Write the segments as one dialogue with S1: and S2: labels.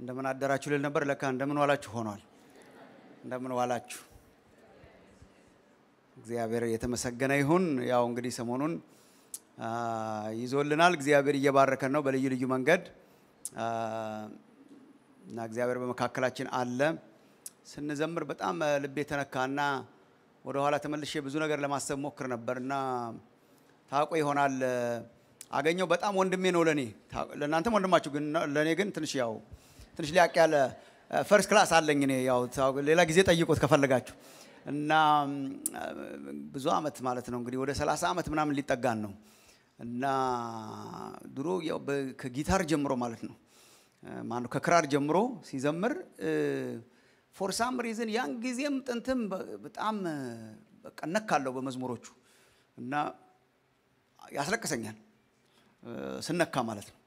S1: እንደምን አደራችሁ ልል ነበር። ለካ እንደምን ዋላችሁ ሆኗል። እንደምን ዋላችሁ። እግዚአብሔር የተመሰገነ ይሁን። ያው እንግዲህ ሰሞኑን ይዞልናል። እግዚአብሔር እየባረከን ነው በልዩ ልዩ መንገድ እና እግዚአብሔር በመካከላችን አለ። ስንዘምር በጣም ልብ የተነካ ና ወደኋላ ተመልሼ ብዙ ነገር ለማሰብ ሞክር ነበር እና ታውቆ ይሆናል አገኘው በጣም ወንድሜ ነው ለእኔ ለእናንተም ወንድማችሁ ግን ለእኔ ግን ትንሽ ያው ትንሽ ሊያቅ ያለ ፈርስት ክላስ አለኝ እኔ ያው ሌላ ጊዜ ጠይቁት ከፈለጋችሁ እና ብዙ አመት ማለት ነው እንግዲህ ወደ 30 አመት ምናምን ሊጠጋን ነው እና ድሮ ከጊታር ጀምሮ ማለት ነው ማነው ከክራር ጀምሮ ሲዘምር ፎር ሳም ሪዝን ያን ጊዜም ጥንትም በጣም ነካለው በመዝሙሮቹ እና ያስለቅሰኛል ስነካ ማለት ነው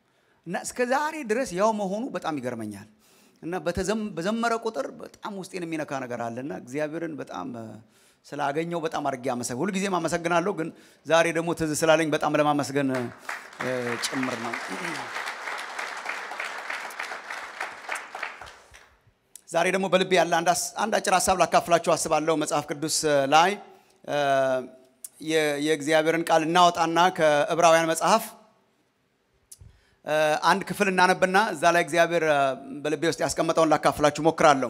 S1: እና እስከ ዛሬ ድረስ ያው መሆኑ በጣም ይገርመኛል። እና በዘመረ ቁጥር በጣም ውስጤን የሚነካ ነገር አለና እግዚአብሔርን በጣም ስላገኘው በጣም አድርጌ አመሰግ ሁልጊዜም አመሰግናለሁ። ግን ዛሬ ደግሞ ትዝ ስላለኝ በጣም ለማመስገን ጭምር ነው። ዛሬ ደግሞ በልቤ ያለ አንድ አጭር ሀሳብ ላካፍላችሁ አስባለሁ። መጽሐፍ ቅዱስ ላይ የእግዚአብሔርን ቃል እናወጣና ከዕብራውያን መጽሐፍ አንድ ክፍል እናነብና እዛ ላይ እግዚአብሔር በልቤ ውስጥ ያስቀመጠውን ላካፍላችሁ ሞክራለሁ።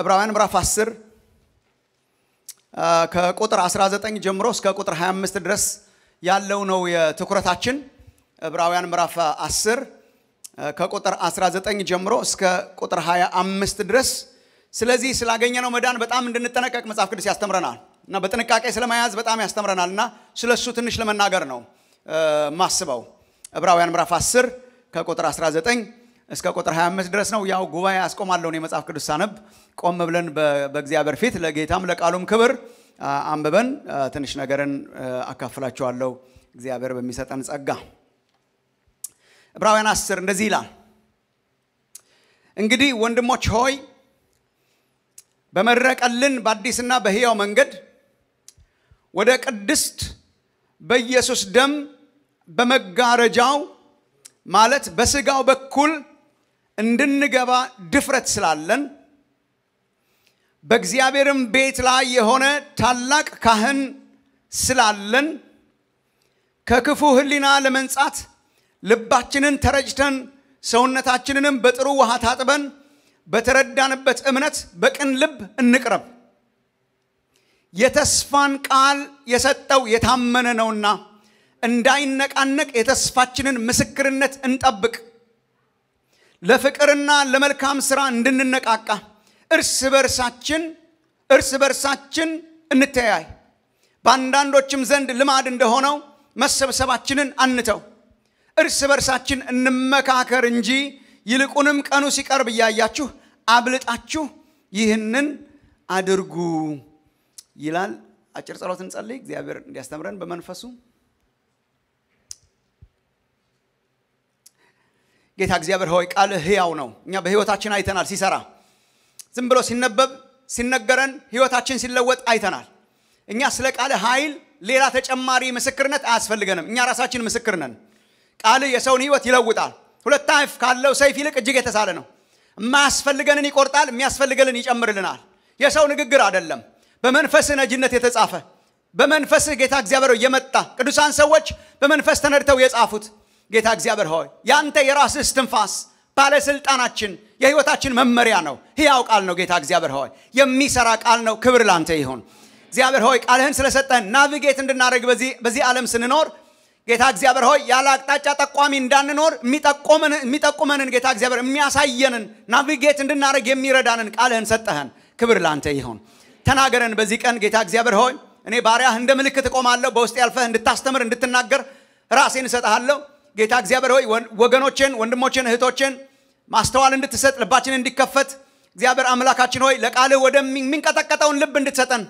S1: ዕብራውያን ምዕራፍ 10 ከቁጥር 19 ጀምሮ እስከ ቁጥር 25 ድረስ ያለው ነው የትኩረታችን። ዕብራውያን ምዕራፍ 10 ከቁጥር 19 ጀምሮ እስከ ቁጥር 25 ድረስ። ስለዚህ ስላገኘነው መዳን በጣም እንድንጠነቀቅ መጽሐፍ ቅዱስ ያስተምረናል እና በጥንቃቄ ስለመያዝ በጣም ያስተምረናል እና ስለ እሱ ትንሽ ለመናገር ነው ማስበው። ዕብራውያን ምዕራፍ 10 ከቁጥር 19 እስከ ቁጥር 25 ድረስ ነው። ያው ጉባኤ አስቆማለሁ የመጽሐፍ ቅዱስ ሳነብ ቆም ብለን በእግዚአብሔር ፊት ለጌታም ለቃሉም ክብር አንብበን ትንሽ ነገርን አካፍላችኋለሁ እግዚአብሔር በሚሰጠን ጸጋ። ዕብራውያን 10 እንደዚህ ይላል፣ እንግዲህ ወንድሞች ሆይ በመረቀልን በአዲስና በሕያው መንገድ ወደ ቅድስት በኢየሱስ ደም በመጋረጃው ማለት በስጋው በኩል እንድንገባ ድፍረት ስላለን በእግዚአብሔርም ቤት ላይ የሆነ ታላቅ ካህን ስላለን ከክፉ ህሊና ለመንጻት ልባችንን ተረጭተን ሰውነታችንንም በጥሩ ውሃ ታጥበን በተረዳንበት እምነት በቅን ልብ እንቅረብ። የተስፋን ቃል የሰጠው የታመነ ነውና እንዳይነቃነቅ የተስፋችንን ምስክርነት እንጠብቅ። ለፍቅርና ለመልካም ስራ እንድንነቃቃ እርስ በርሳችን እርስ በርሳችን እንተያይ። በአንዳንዶችም ዘንድ ልማድ እንደሆነው መሰብሰባችንን አንተው። እርስ በርሳችን እንመካከር እንጂ ይልቁንም ቀኑ ሲቀርብ እያያችሁ አብልጣችሁ ይህንን አድርጉ ይላል። አጭር ጸሎት እንጸልይ። እግዚአብሔር እንዲያስተምረን በመንፈሱ ጌታ እግዚአብሔር ሆይ ቃል ህያው ነው። እኛ በህይወታችን አይተናል ሲሰራ። ዝም ብሎ ሲነበብ ሲነገረን ህይወታችን ሲለወጥ አይተናል። እኛ ስለ ቃል ኃይል ሌላ ተጨማሪ ምስክርነት አያስፈልገንም። እኛ ራሳችን ምስክር ነን። ቃል የሰውን ህይወት ይለውጣል። ሁለት አፍ ካለው ሰይፍ ይልቅ እጅግ የተሳለ ነው። የማያስፈልገንን ይቆርጣል፣ የሚያስፈልገንን ይጨምርልናል። የሰው ንግግር አይደለም። በመንፈስ ነጅነት የተጻፈ በመንፈስ ጌታ እግዚአብሔር እየመጣ ቅዱሳን ሰዎች በመንፈስ ተነድተው የጻፉት ጌታ እግዚአብሔር ሆይ ያንተ የራስ እስትንፋስ ባለስልጣናችን የህይወታችን መመሪያ ነው። ሕያው ቃል ነው። ጌታ እግዚአብሔር ሆይ የሚሰራ ቃል ነው። ክብር ላንተ ይሁን። እግዚአብሔር ሆይ ቃልህን ስለሰጠን ናቪጌት እንድናደርግ በዚህ ዓለም ስንኖር ጌታ እግዚአብሔር ሆይ ያለ አቅጣጫ ጠቋሚ እንዳንኖር የሚጠቁመንን ጌታ እግዚአብሔር የሚያሳየንን ናቪጌት እንድናደርግ የሚረዳንን ቃልህን ሰጠህን። ክብር ላንተ ይሁን። ተናገረን በዚህ ቀን ጌታ እግዚአብሔር ሆይ እኔ ባሪያህ እንደ ምልክት እቆማለሁ። በውስጥ ያልፈህ እንድታስተምር እንድትናገር ራሴን እሰጥሃለሁ። ጌታ እግዚአብሔር ሆይ ወገኖችን፣ ወንድሞችን፣ እህቶችን ማስተዋል እንድትሰጥ ልባችን እንዲከፈት እግዚአብሔር አምላካችን ሆይ ለቃልህ ወደሚንቀጠቀጠውን ልብ እንድትሰጠን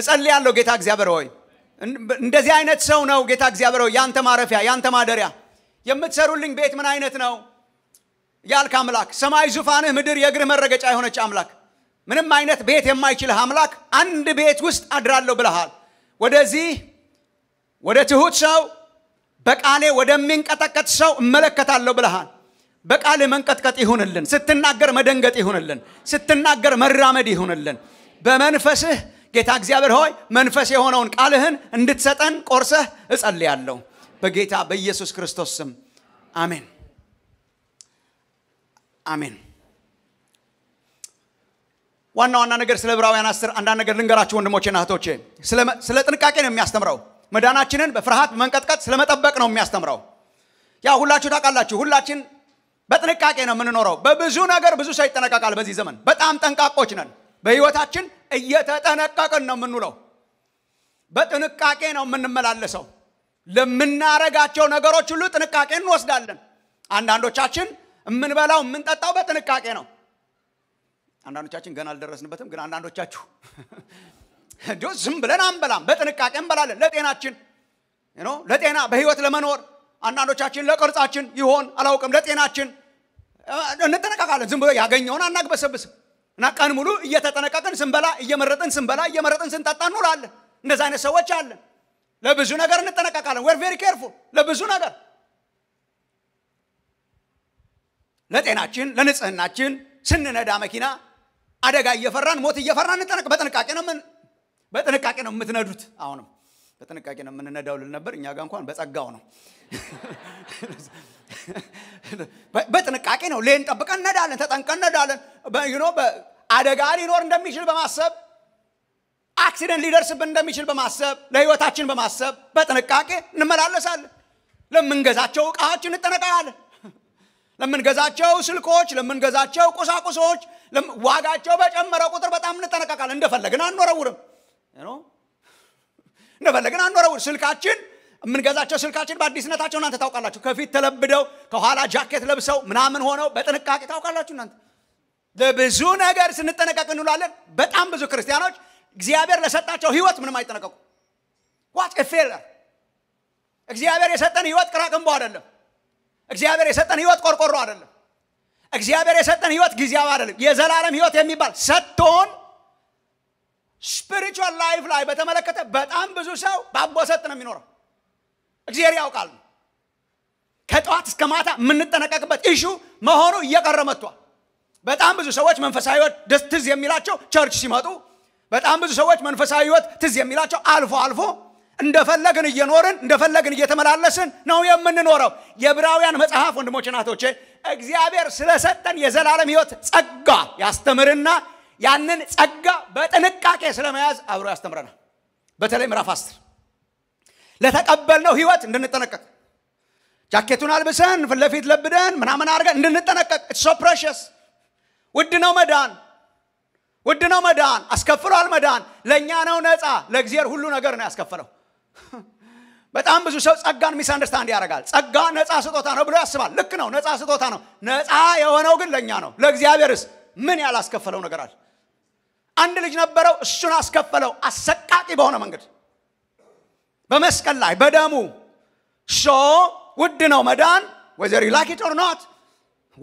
S1: እጸልያለሁ። ጌታ እግዚአብሔር ሆይ እንደዚህ አይነት ሰው ነው ጌታ እግዚአብሔር ሆይ ያንተ ማረፊያ ያንተ ማደሪያ የምትሰሩልኝ ቤት ምን አይነት ነው ያልክ አምላክ ሰማይ ዙፋንህ ምድር የእግር መረገጫ የሆነች አምላክ ምንም አይነት ቤት የማይችልህ አምላክ አንድ ቤት ውስጥ አድራለሁ ብለሃል። ወደዚህ ወደ ትሑት ሰው በቃሌ ወደሚንቀጠቀጥ ሰው እመለከታለሁ ብለሃል። በቃል መንቀጥቀጥ ይሁንልን። ስትናገር መደንገጥ ይሁንልን። ስትናገር መራመድ ይሁንልን። በመንፈስህ ጌታ እግዚአብሔር ሆይ መንፈስ የሆነውን ቃልህን እንድትሰጠን ቆርሰህ እጸልያለሁ በጌታ በኢየሱስ ክርስቶስ ስም አሜን አሜን። ዋና ዋና ነገር ስለ ዕብራውያን አስር አንዳንድ ነገር ልንገራችሁ ወንድሞቼና እህቶቼ። ስለ ጥንቃቄ ነው የሚያስተምረው። መዳናችንን በፍርሃት በመንቀጥቀጥ ስለመጠበቅ ነው የሚያስተምረው። ያ ሁላችሁ ታውቃላችሁ። ሁላችን በጥንቃቄ ነው የምንኖረው። በብዙ ነገር ብዙ ሰው ይጠነቀቃል። በዚህ ዘመን በጣም ጠንቃቆች ነን። በህይወታችን እየተጠነቀቅን ነው የምንውለው። በጥንቃቄ ነው የምንመላለሰው። ለምናረጋቸው ነገሮች ሁሉ ጥንቃቄ እንወስዳለን። አንዳንዶቻችን የምንበላው የምንጠጣው በጥንቃቄ ነው። አንዳንዶቻችን ገና አልደረስንበትም፣ ግን አንዳንዶቻችሁ እንዲ ዝም ብለን አንበላም፣ በጥንቃቄ እንበላለን። ለጤናችን ለጤና በህይወት ለመኖር አንዳንዶቻችን ለቅርጻችን ይሆን አላውቅም፣ ለጤናችን እንጠነቀቃለን። ዝም ብሎ ያገኘውን አናግበሰብስም እና ቀን ሙሉ እየተጠነቀቅን ስንበላ እየመረጥን ስንበላ እየመረጥን ስንጠጣ እንውላለን። እንደዚህ አይነት ሰዎች አለን። ለብዙ ነገር እንጠነቀቃለን። ወር ቬሪ ኬርፉል ለብዙ ነገር ለጤናችን ለንጽህናችን ስንነዳ መኪና አደጋ እየፈራን ሞት እየፈራን በጥንቃቄ ነው በጥንቃቄ ነው የምትነዱት። አሁንም በጥንቃቄ ነው የምንነዳው ልል ነበር። እኛ ጋር እንኳን በጸጋው ነው፣ በጥንቃቄ ነው። ሌን ጠብቀን እነዳለን፣ ተጠንቀን እነዳለን። አደጋ ሊኖር እንደሚችል በማሰብ አክሲደንት ሊደርስብን እንደሚችል በማሰብ ለህይወታችን በማሰብ በጥንቃቄ እንመላለሳለን። ለምንገዛቸው እቃዎች እንጠነቀቃለን። ለምንገዛቸው ስልኮች፣ ለምንገዛቸው ቁሳቁሶች ዋጋቸው በጨመረ ቁጥር በጣም እንጠነቀቃለን። እንደፈለግን አንወረውርም። እንደፈለግን አንኖረው ስልካችን የምንገዛቸው ስልካችን በአዲስነታቸው እናንተ ታውቃላችሁ። ከፊት ተለብደው ከኋላ ጃኬት ለብሰው ምናምን ሆነው በጥንቃቄ ታውቃላችሁ እናንተ። ለብዙ ነገር ስንጠነቀቅ እንውላለን። በጣም ብዙ ክርስቲያኖች እግዚአብሔር ለሰጣቸው ህይወት ምንም አይጠነቀቁ። ዋት ፌለር እግዚአብሔር የሰጠን ህይወት ቅራቅንቦ አይደለም። እግዚአብሔር የሰጠን ህይወት ቆርቆሮ አይደለም። እግዚአብሔር የሰጠን ህይወት ጊዜያዊ አይደለም። የዘላለም ህይወት የሚባል ሰጥቶን ስፒሪቹዋል ላይፍ ላይ በተመለከተ በጣም ብዙ ሰው ባቦሰጥ ነው የሚኖረው እግዚአብሔር ያውቃል ከጠዋት እስከ ማታ የምንጠነቀቅበት ኢሹ መሆኑ እየቀረ መጥቷል በጣም ብዙ ሰዎች መንፈሳዊ ህይወት ትዝ የሚላቸው ቸርች ሲመጡ በጣም ብዙ ሰዎች መንፈሳዊ ህይወት ትዝ የሚላቸው አልፎ አልፎ እንደፈለግን እየኖርን እንደፈለግን እየተመላለስን ነው የምንኖረው የብራውያን መጽሐፍ ወንድሞች ናቶቼ እግዚአብሔር ስለሰጠን የዘላለም ህይወት ጸጋ ያስተምርና ያንን ጸጋ በጥንቃቄ ስለመያዝ አብሮ ያስተምረናል። በተለይ ምዕራፍ አስር ለተቀበልነው ህይወት እንድንጠነቀቅ ጃኬቱን አልብሰን ፊት ለፊት ለብደን ምናምን አድርገን እንድንጠነቀቅ ኢትስ ሶ ፕሬሽስ ውድ ነው መዳን ውድ ነው መዳን አስከፍሏል መዳን ለእኛ ነው ነፃ ለእግዚአብሔር ሁሉ ነገር ነው ያስከፈለው በጣም ብዙ ሰው ጸጋን ሚስ አንደርስታንድ ያደርጋል ጸጋ ነፃ ስጦታ ነው ብሎ ያስባል ልክ ነው ነፃ ስጦታ ነው ነፃ የሆነው ግን ለእኛ ነው ለእግዚአብሔርስ ምን ያላስከፈለው ነገር አለ አንድ ልጅ ነበረው፣ እሱን አስከፈለው አሰቃቂ በሆነ መንገድ በመስቀል ላይ በደሙ ሶ ውድ ነው መዳን ወዘር ላኪ ኦር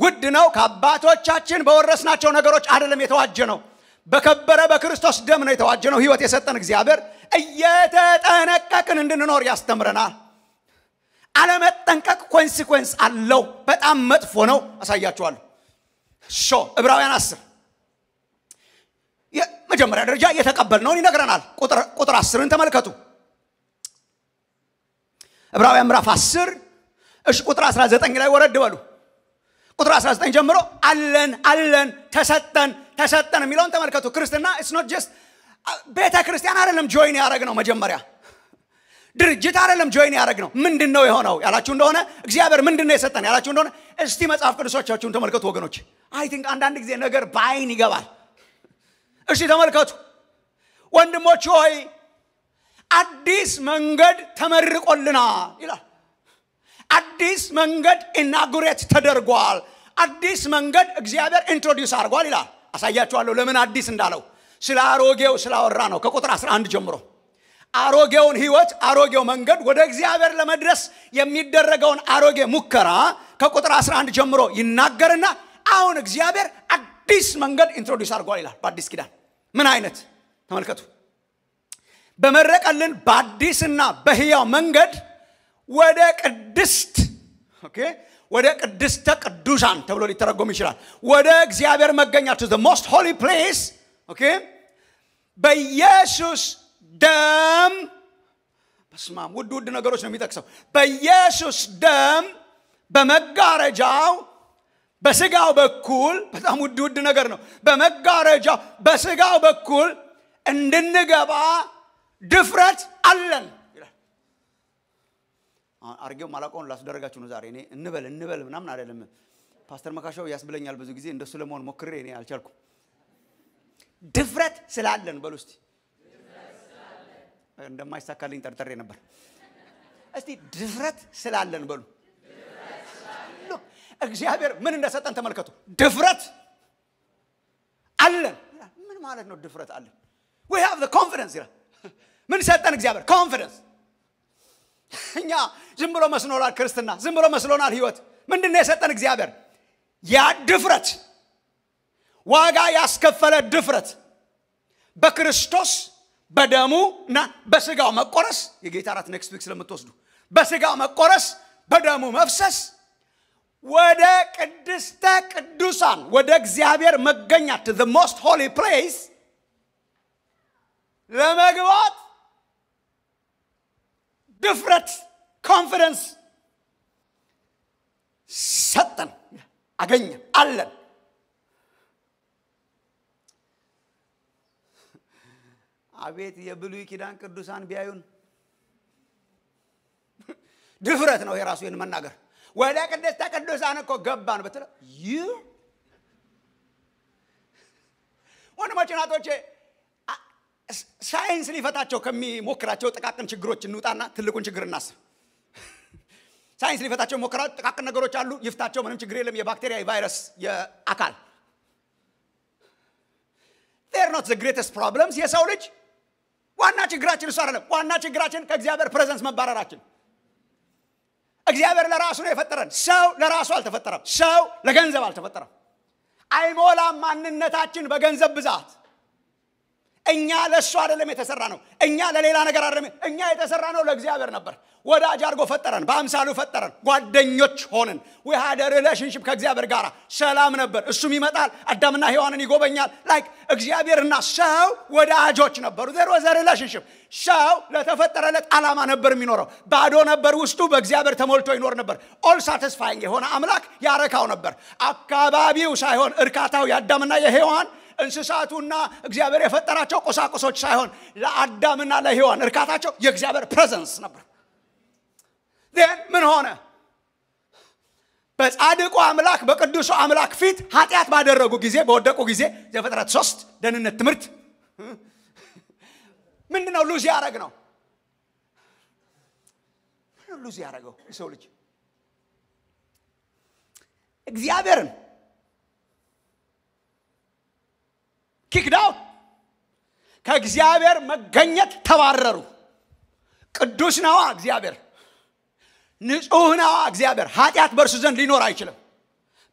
S1: ውድ ነው። ከአባቶቻችን በወረስናቸው ነገሮች አይደለም የተዋጀ ነው። በከበረ በክርስቶስ ደም ነው የተዋጀ ነው። ህይወት የሰጠን እግዚአብሔር እየተጠነቀቅን እንድንኖር ያስተምረናል። አለመጠንቀቅ ኮንሲኮንስ አለው። በጣም መጥፎ ነው። አሳያችኋለሁ። ሾ ዕብራውያን አስር መጀመሪያ ደረጃ የተቀበልነውን ይነግረናል። ቁጥር አስርን ተመልከቱ። ዕብራውያን ምዕራፍ 10 እሺ፣ ቁጥር 19 ላይ ወረድ በሉ። ቁጥር 19 ጀምሮ አለን አለን ተሰጠን ተሰጠን የሚለውን ተመልከቱ። ክርስትና ኢትስ ኖት ጀስት ቤተ ክርስቲያን አይደለም ጆይን ያደረግ ነው መጀመሪያ ድርጅት አይደለም ጆይን ያደረግ ነው። ምንድን ነው የሆነው ያላችሁ እንደሆነ እግዚአብሔር ምንድን ነው የሰጠን ያላችሁ እንደሆነ እስቲ መጽሐፍ ቅዱሶቻችሁን ተመልከቱ ወገኖች። አይ ቲንክ አንዳንድ ጊዜ ነገር በአይን ይገባል። እሺ ተመልከቱ ወንድሞች ሆይ አዲስ መንገድ ተመርቆልናል ይላል አዲስ መንገድ ኢናጉሬት ተደርጓል አዲስ መንገድ እግዚአብሔር ኢንትሮዲውስ አድርጓል ይላል አሳያችኋለሁ ለምን አዲስ እንዳለው ስለ አሮጌው ስላወራ ነው ከቁጥር 11 ጀምሮ አሮጌውን ህይወት አሮጌው መንገድ ወደ እግዚአብሔር ለመድረስ የሚደረገውን አሮጌ ሙከራ ከቁጥር 11 ጀምሮ ይናገርና አሁን እግዚአብሔር አዲስ መንገድ ኢንትሮዲስ አድርጓል ይላል በአዲስ ኪዳን ምን አይነት ተመልከቱ። በመረቀልን በአዲስና በህያው መንገድ ወደ ቅድስት ወደ ቅድስተ ቅዱሳን ተብሎ ሊተረጎም ይችላል። ወደ እግዚአብሔር መገኛ ቱ ሞስት ሆሊ ፕሌስ በኢየሱስ ደም በስማም ውድ ውድ ነገሮች ነው የሚጠቅሰው። በኢየሱስ ደም በመጋረጃው በስጋው በኩል በጣም ውድ ውድ ነገር ነው። በመጋረጃ በስጋው በኩል እንድንገባ ድፍረት አለን ይላል። አርጌው ማላቀውን ላስደረጋችሁ ነው ዛሬ። እኔ እንበል እንበል ምናምን አይደለም። ፓስተር መካሻው ያስብለኛል ብዙ ጊዜ። እንደሱ ለመሆን ሞክሬ እኔ አልቻልኩም። ድፍረት ስላለን በሉ እስቲ። እንደማይሳካልኝ ጠርጠሬ ነበር። እስቲ ድፍረት ስላለን በሉ። እግዚአብሔር ምን እንደሰጠን ተመልከቱ። ድፍረት አለን። ምን ማለት ነው ድፍረት አለን? ዊ ሃቭ ኮንፊደንስ ይላል። ምን ሰጠን እግዚአብሔር? ኮንፊደንስ። እኛ ዝም ብሎ መስኖናል ክርስትና፣ ዝም ብሎ መስሎናል ህይወት። ምንድን ነው የሰጠን እግዚአብሔር? ያ ድፍረት፣ ዋጋ ያስከፈለ ድፍረት በክርስቶስ በደሙ እና በስጋው መቆረስ የጌታ እራት ኔክስት ዊክ ስለምትወስዱ በስጋው መቆረስ በደሙ መፍሰስ ወደ ቅድስተ ቅዱሳን ወደ እግዚአብሔር መገኛ ቱ ዘ ሞስት ሆሊ ፕሌስ ለመግባት ድፍረት ኮንፊደንስ ሰጠን፣ አገኘ አለን። አቤት የብሉይ ኪዳን ቅዱሳን ቢያዩን ድፍረት ነው የራሱ የን መናገር ወደ ቅድስተ ቅዱሳን እኮ ገባን ብትለ ይህ ወንድሞች ናቶቼ ሳይንስ ሊፈታቸው ከሚሞክራቸው ጥቃቅን ችግሮች እንውጣና ትልቁን ችግር እናስብ። ሳይንስ ሊፈታቸው ሞክራል። ጥቃቅን ነገሮች አሉ፣ ይፍታቸው። ምንም ችግር የለም። የባክቴሪያ፣ የቫይረስ፣ የአካል ር ኖት ግሬተስት ፕሮብለምስ የሰው ልጅ ዋና ችግራችን እሱ አይደለም። ዋና ችግራችን ከእግዚአብሔር ፕሬዘንስ መባረራችን እግዚአብሔር ለራሱ ነው የፈጠረን። ሰው ለራሱ አልተፈጠረም። ሰው ለገንዘብ አልተፈጠረም። አይሞላም ማንነታችን በገንዘብ ብዛት እኛ ለእሱ አይደለም የተሰራ ነው። እኛ ለሌላ ነገር አይደለም። እኛ የተሰራ ነው ለእግዚአብሔር ነበር። ወዳጅ አድርጎ ፈጠረን፣ በአምሳሉ ፈጠረን፣ ጓደኞች ሆንን። ዊ ሃድ ሪሌሽንሽፕ ከእግዚአብሔር ጋር ሰላም ነበር። እሱም ይመጣል፣ አዳምና ሔዋንን ይጎበኛል። ላይክ እግዚአብሔርና ሰው ወዳጆች ነበሩ። ዜር ዘ ሪሌሽንሽፕ ሰው ለተፈጠረለት ዓላማ ነበር የሚኖረው። ባዶ ነበር ውስጡ፣ በእግዚአብሔር ተሞልቶ ይኖር ነበር። ኦል ሳትስፋይንግ የሆነ አምላክ ያረካው ነበር። አካባቢው ሳይሆን እርካታው የአዳምና የሔዋን እንስሳቱና እግዚአብሔር የፈጠራቸው ቁሳቁሶች ሳይሆን ለአዳምና ለሔዋን እርካታቸው የእግዚአብሔር ፕሬዘንስ ነበር ን ምን ሆነ በጻድቁ አምላክ በቅዱሱ አምላክ ፊት ኃጢአት ባደረጉ ጊዜ በወደቁ ጊዜ ዘፍጥረት ሶስት ደህንነት ትምህርት ምንድ ነው ሉዝ ያደረግ ነው ሉዝ ያደረገው የሰው ልጅ እግዚአብሔርን ኪክዳው ከእግዚአብሔር መገኘት ተባረሩ። ቅዱስ ነዋ እግዚአብሔር፣ ንጹህ ነዋ እግዚአብሔር። ኃጢአት በእርሱ ዘንድ ሊኖር አይችልም።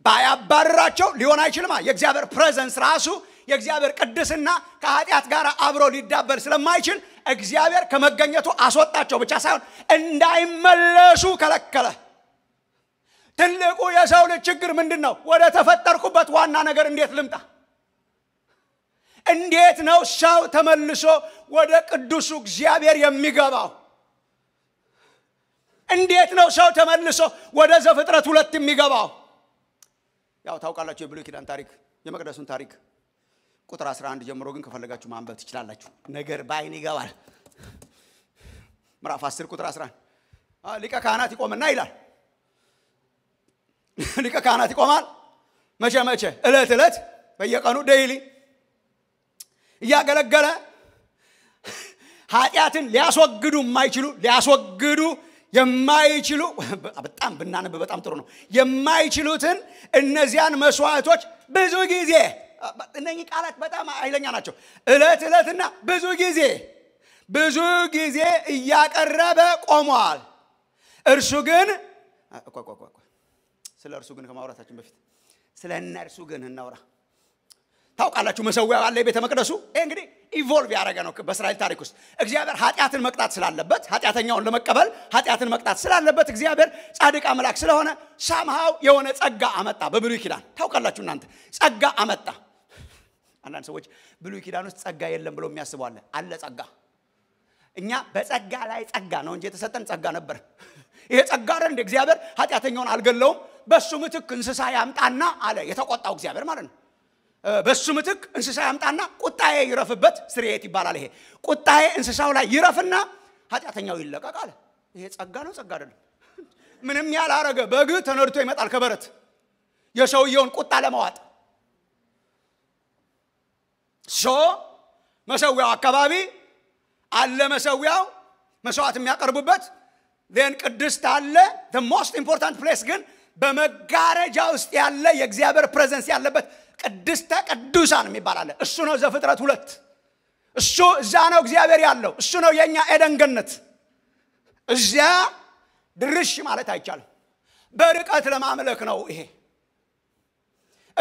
S1: ባያባርራቸው ሊሆን አይችልም። የእግዚአብሔር ፕሬዘንስ ራሱ የእግዚአብሔር ቅድስና ከኃጢአት ጋር አብሮ ሊዳበር ስለማይችል እግዚአብሔር ከመገኘቱ አስወጣቸው ብቻ ሳይሆን እንዳይመለሱ ከለከለ። ትልቁ የሰው ልጅ ችግር ምንድን ነው? ወደ ተፈጠርኩበት ዋና ነገር እንዴት ልምጣ? እንዴት ነው ሰው ተመልሶ ወደ ቅዱሱ እግዚአብሔር የሚገባው? እንዴት ነው ሰው ተመልሶ ወደ ዘፍጥረት ሁለት የሚገባው? ያው ታውቃላችሁ የብሉይ ኪዳን ታሪክ የመቅደሱን ታሪክ ቁጥር 11 ጀምሮ ግን ከፈለጋችሁ ማንበብ ትችላላችሁ። ነገር በአይን ይገባል። ምዕራፍ 10 ቁጥር 11 ሊቀ ካህናት ይቆምና ይላል። ሊቀ ካህናት ይቆማል። መቼ መቼ? እለት እለት በየቀኑ ደይሊ እያገለገለ ኃጢአትን ሊያስወግዱ የማይችሉ ሊያስወግዱ የማይችሉ በጣም ብናነብ በጣም ጥሩ ነው። የማይችሉትን እነዚያን መስዋዕቶች ብዙ ጊዜ እነኚህ ቃላት በጣም ኃይለኛ ናቸው። እለት እለትና ብዙ ጊዜ ብዙ ጊዜ እያቀረበ ቆሟል። እርሱ ግን ስለ እርሱ ግን ከማውራታችን በፊት ስለ እነርሱ ግን እናውራ። ታውቃላችሁ መሰዊያ ባለ የቤተ መቅደሱ ይህ እንግዲህ ኢቮልቭ ያደረገ ነው በእስራኤል ታሪክ ውስጥ እግዚአብሔር ኃጢአትን መቅጣት ስላለበት ኃጢአተኛውን ለመቀበል ኃጢአትን መቅጣት ስላለበት እግዚአብሔር ጻድቅ አምላክ ስለሆነ ሳምሃው የሆነ ጸጋ አመጣ በብሉይ ኪዳን ታውቃላችሁ እናንተ ጸጋ አመጣ አንዳንድ ሰዎች ብሉይ ኪዳን ውስጥ ጸጋ የለም ብሎ የሚያስቡ አለ ጸጋ እኛ በጸጋ ላይ ጸጋ ነው እንጂ የተሰጠን ጸጋ ነበር ይሄ ጸጋ አይደል እንደ እግዚአብሔር ኃጢአተኛውን አልገለውም በሱ ምትክ እንስሳ ያምጣና አለ የተቆጣው እግዚአብሔር ማለት ነው በሱ ምትክ እንስሳ ያምጣና ቁጣዬ ይረፍበት ስርየት ይባላል። ይሄ ቁጣዬ እንስሳው ላይ ይረፍና ኃጢአተኛው ይለቀቅ አለ። ይሄ ጸጋ ነው? ጸጋ አይደለም። ምንም ያላረገ በግ ተነድቶ ይመጣል ከበረት የሰውየውን ቁጣ ለማዋጥ ሶ መሰዊያው አካባቢ አለ። መሰዊያው መስዋዕት የሚያቀርቡበት ን ቅድስት አለ። ሞስት ኢምፖርታንት ፕሌስ ግን በመጋረጃ ውስጥ ያለ የእግዚአብሔር ፕሬዘንስ ያለበት ቅድስተ ቅዱሳን የሚባል አለ። እሱ ነው ዘፍጥረት ሁለት። እሱ እዛ ነው እግዚአብሔር ያለው። እሱ ነው የእኛ ኤደን ገነት። እዚያ ድርሽ ማለት አይቻልም። በርቀት ለማምለክ ነው ይሄ።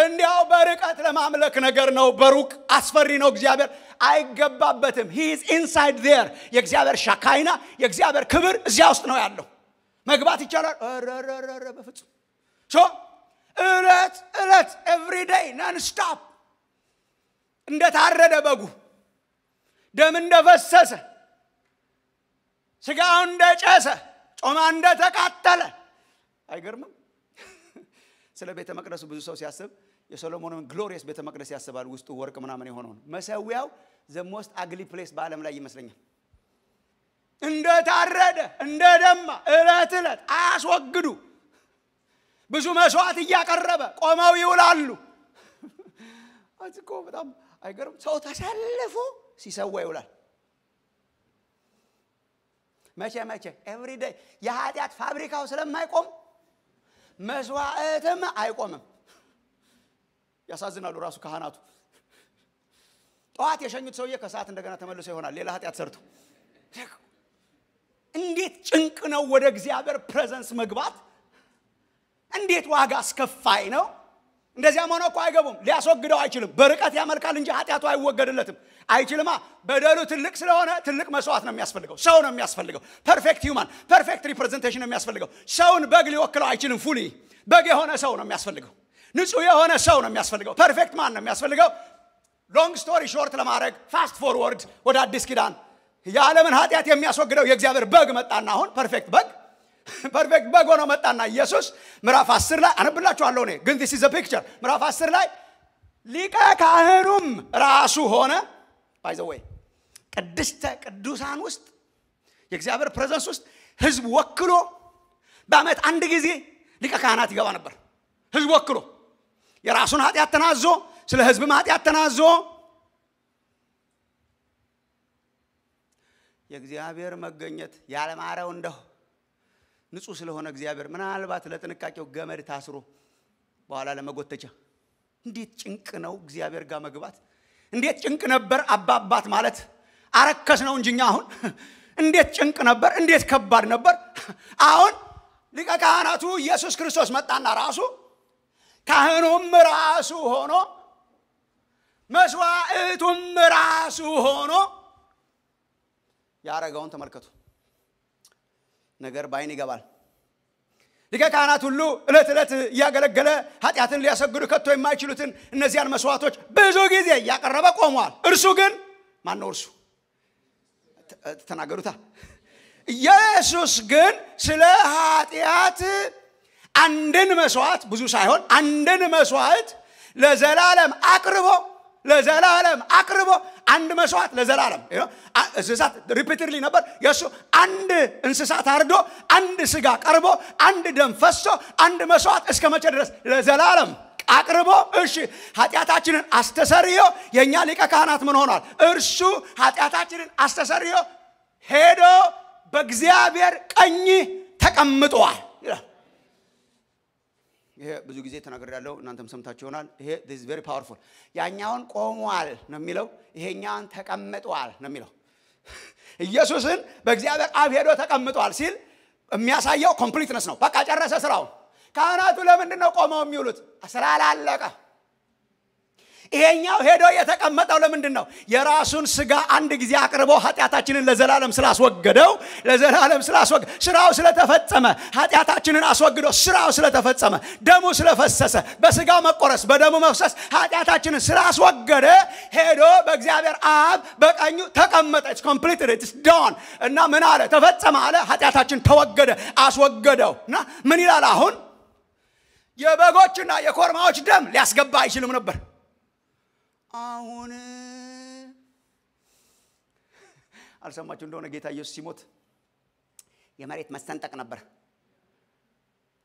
S1: እንዲያው በርቀት ለማምለክ ነገር ነው። በሩቅ አስፈሪ ነው። እግዚአብሔር አይገባበትም። ሂዝ ኢንሳይድ ዜር። የእግዚአብሔር ሻካይና የእግዚአብሔር ክብር እዚያ ውስጥ ነው ያለው። መግባት ይቻላል? በፍጹም እለት እለት ኤቭሪዴይ እንደ እንደታረደ በጉ ደም እንደፈሰሰ ስጋው እንደጨሰ ጮማ እንደተቃጠለ አይገርምም? ስለ ቤተ መቅደሱ ብዙ ሰው ሲያስብ የሶሎሞንን ግሎሪየስ ቤተ መቅደስ ያስባል። ውስጡ ወርቅ ምናምን የሆነውን መሰዊያው ዘ ሞስት አግሊ ፕሌስ በዓለም ላይ ይመስለኛል። እንደታረደ እንደደማ እለት እለት አያስወግዱ ብዙ መስዋዕት እያቀረበ ቆመው ይውላሉ። እኮ በጣም አይገርም። ሰው ተሰልፎ ሲሰዋ ይውላል። መቼ መቼ ኤቭሪዴይ የኃጢአት ፋብሪካው ስለማይቆም መስዋዕትም አይቆምም። ያሳዝናሉ ራሱ ካህናቱ። ጠዋት የሸኙት ሰውዬ ከሰዓት እንደገና ተመልሶ ይሆናል ሌላ ኃጢአት ሰርቶ። እንዴት ጭንቅ ነው ወደ እግዚአብሔር ፕሬዘንስ መግባት። እንዴት ዋጋ አስከፋይ ነው። እንደዚያ መሆነ እኮ አይገቡም። ሊያስወግደው አይችልም። በርቀት ያመልካል እንጂ ኃጢአቱ አይወገድለትም። አይችልማ። በደሉ ትልቅ ስለሆነ ትልቅ መስዋዕት ነው የሚያስፈልገው። ሰው ነው የሚያስፈልገው። ፐርፌክት ሂውማን፣ ፐርፌክት ሪፕሬዘንቴሽን ነው የሚያስፈልገው። ሰውን በግ ሊወክለው አይችልም። ፉሊ በግ የሆነ ሰው ነው የሚያስፈልገው። ንጹህ የሆነ ሰው ነው የሚያስፈልገው። ፐርፌክት ማን ነው የሚያስፈልገው? ሎንግ ስቶሪ ሾርት ለማድረግ ፋስት ፎርወርድ ወደ አዲስ ኪዳን የዓለምን ኃጢአት የሚያስወግደው የእግዚአብሔር በግ መጣና አሁን ፐርፌክት በግ ፐርፌክት በግ ሆኖ መጣና ኢየሱስ ምዕራፍ 10 ላይ አነብላችኋለሁ እኔ ግን ዚስ ኢዝ ፒክቸር ምዕራፍ 10 ላይ ሊቀ ካህኑም ራሱ ሆነ ባይዘወይ ቅድስተ ቅዱሳን ውስጥ የእግዚአብሔር ፕሬዘንስ ውስጥ ህዝብ ወክሎ በአመት አንድ ጊዜ ሊቀ ካህናት ይገባ ነበር ህዝብ ወክሎ የራሱን ኃጢአት ተናዞ ስለ ህዝብም ኃጢአት ተናዞ የእግዚአብሔር መገኘት ያለማረው እንደሁ ንጹህ ስለሆነ እግዚአብሔር ምናልባት ለጥንቃቄው ገመድ ታስሮ በኋላ ለመጎተቻ እንዴት ጭንቅ ነው እግዚአብሔር ጋር መግባት እንዴት ጭንቅ ነበር አባባት ማለት አረከስ ነው እንጂ አሁን እንዴት ጭንቅ ነበር እንዴት ከባድ ነበር አሁን ሊቀ ካህናቱ ኢየሱስ ክርስቶስ መጣና ራሱ ካህኑም ራሱ ሆኖ መስዋዕቱም ራሱ ሆኖ ያረገውን ተመልከቱ ነገር በአይን ይገባል። ሊቀ ካህናት ሁሉ ዕለት ዕለት እያገለገለ ኃጢአትን ሊያሰግዱ ከቶ የማይችሉትን እነዚያን መስዋዕቶች ብዙ ጊዜ እያቀረበ ቆመዋል። እርሱ ግን ማን ነው? እርሱ ተናገሩታ። ኢየሱስ ግን ስለ ኃጢአት አንድን መስዋዕት ብዙ ሳይሆን አንድን መስዋዕት ለዘላለም አቅርቦ ለዘላለም አቅርቦ አንድ መስዋዕት ለዘላለም እንስሳት ሪፒትርሊ ነበር የእሱ አንድ እንስሳት አርዶ አንድ ስጋ ቀርቦ አንድ ደም ፈሶ አንድ መስዋዕት እስከ መቼ ድረስ ለዘላለም አቅርቦ እሺ ኃጢአታችንን አስተሰርዮ የእኛ ሊቀ ካህናት ምን ሆኗል እርሱ ኃጢአታችንን አስተሰርዮ ሄዶ በእግዚአብሔር ቀኝ ተቀምጧል ይሄ ብዙ ጊዜ ያለው እናንተም ሰምታችሁ ይሆናል። ይሄ ዲስ ቬሪ ፓወርፉል። ያኛውን ቆሟል ነው የሚለው፣ ይሄኛውን ተቀምጧል ነው የሚለው። ኢየሱስን በእግዚአብሔር አብ ሄዶ ተቀምጧል ሲል የሚያሳየው ኮምፕሊትነስ ነው። በቃ ጨረሰ ስራውን። ካህናቱ ለምንድን ነው ቆመው የሚውሉት? ስራ ላለቀ። ይሄኛው ሄዶ የተቀመጠው ለምንድን ነው? የራሱን ስጋ አንድ ጊዜ አቅርቦ ኃጢአታችንን ለዘላለም ስላስወገደው ለዘላለም ስላስወገ ስራው ስለተፈጸመ ኃጢአታችንን አስወግዶ ስራው ስለተፈጸመ ደሙ ስለፈሰሰ በስጋው መቆረስ በደሙ መፍሰስ ኃጢአታችንን ስላስወገደ ሄዶ በእግዚአብሔር አብ በቀኙ ተቀመጠ። ኢትስ ኢትስ ዶን እና ምን አለ? ተፈጸመ አለ። ኃጢአታችን ተወገደ፣ አስወገደው እና ምን ይላል አሁን የበጎችና የኮርማዎች ደም ሊያስገባ አይችልም ነበር። አሁን አልሰማችሁ እንደሆነ ጌታ ኢየሱስ ሲሞት የመሬት መሰንጠቅ ነበር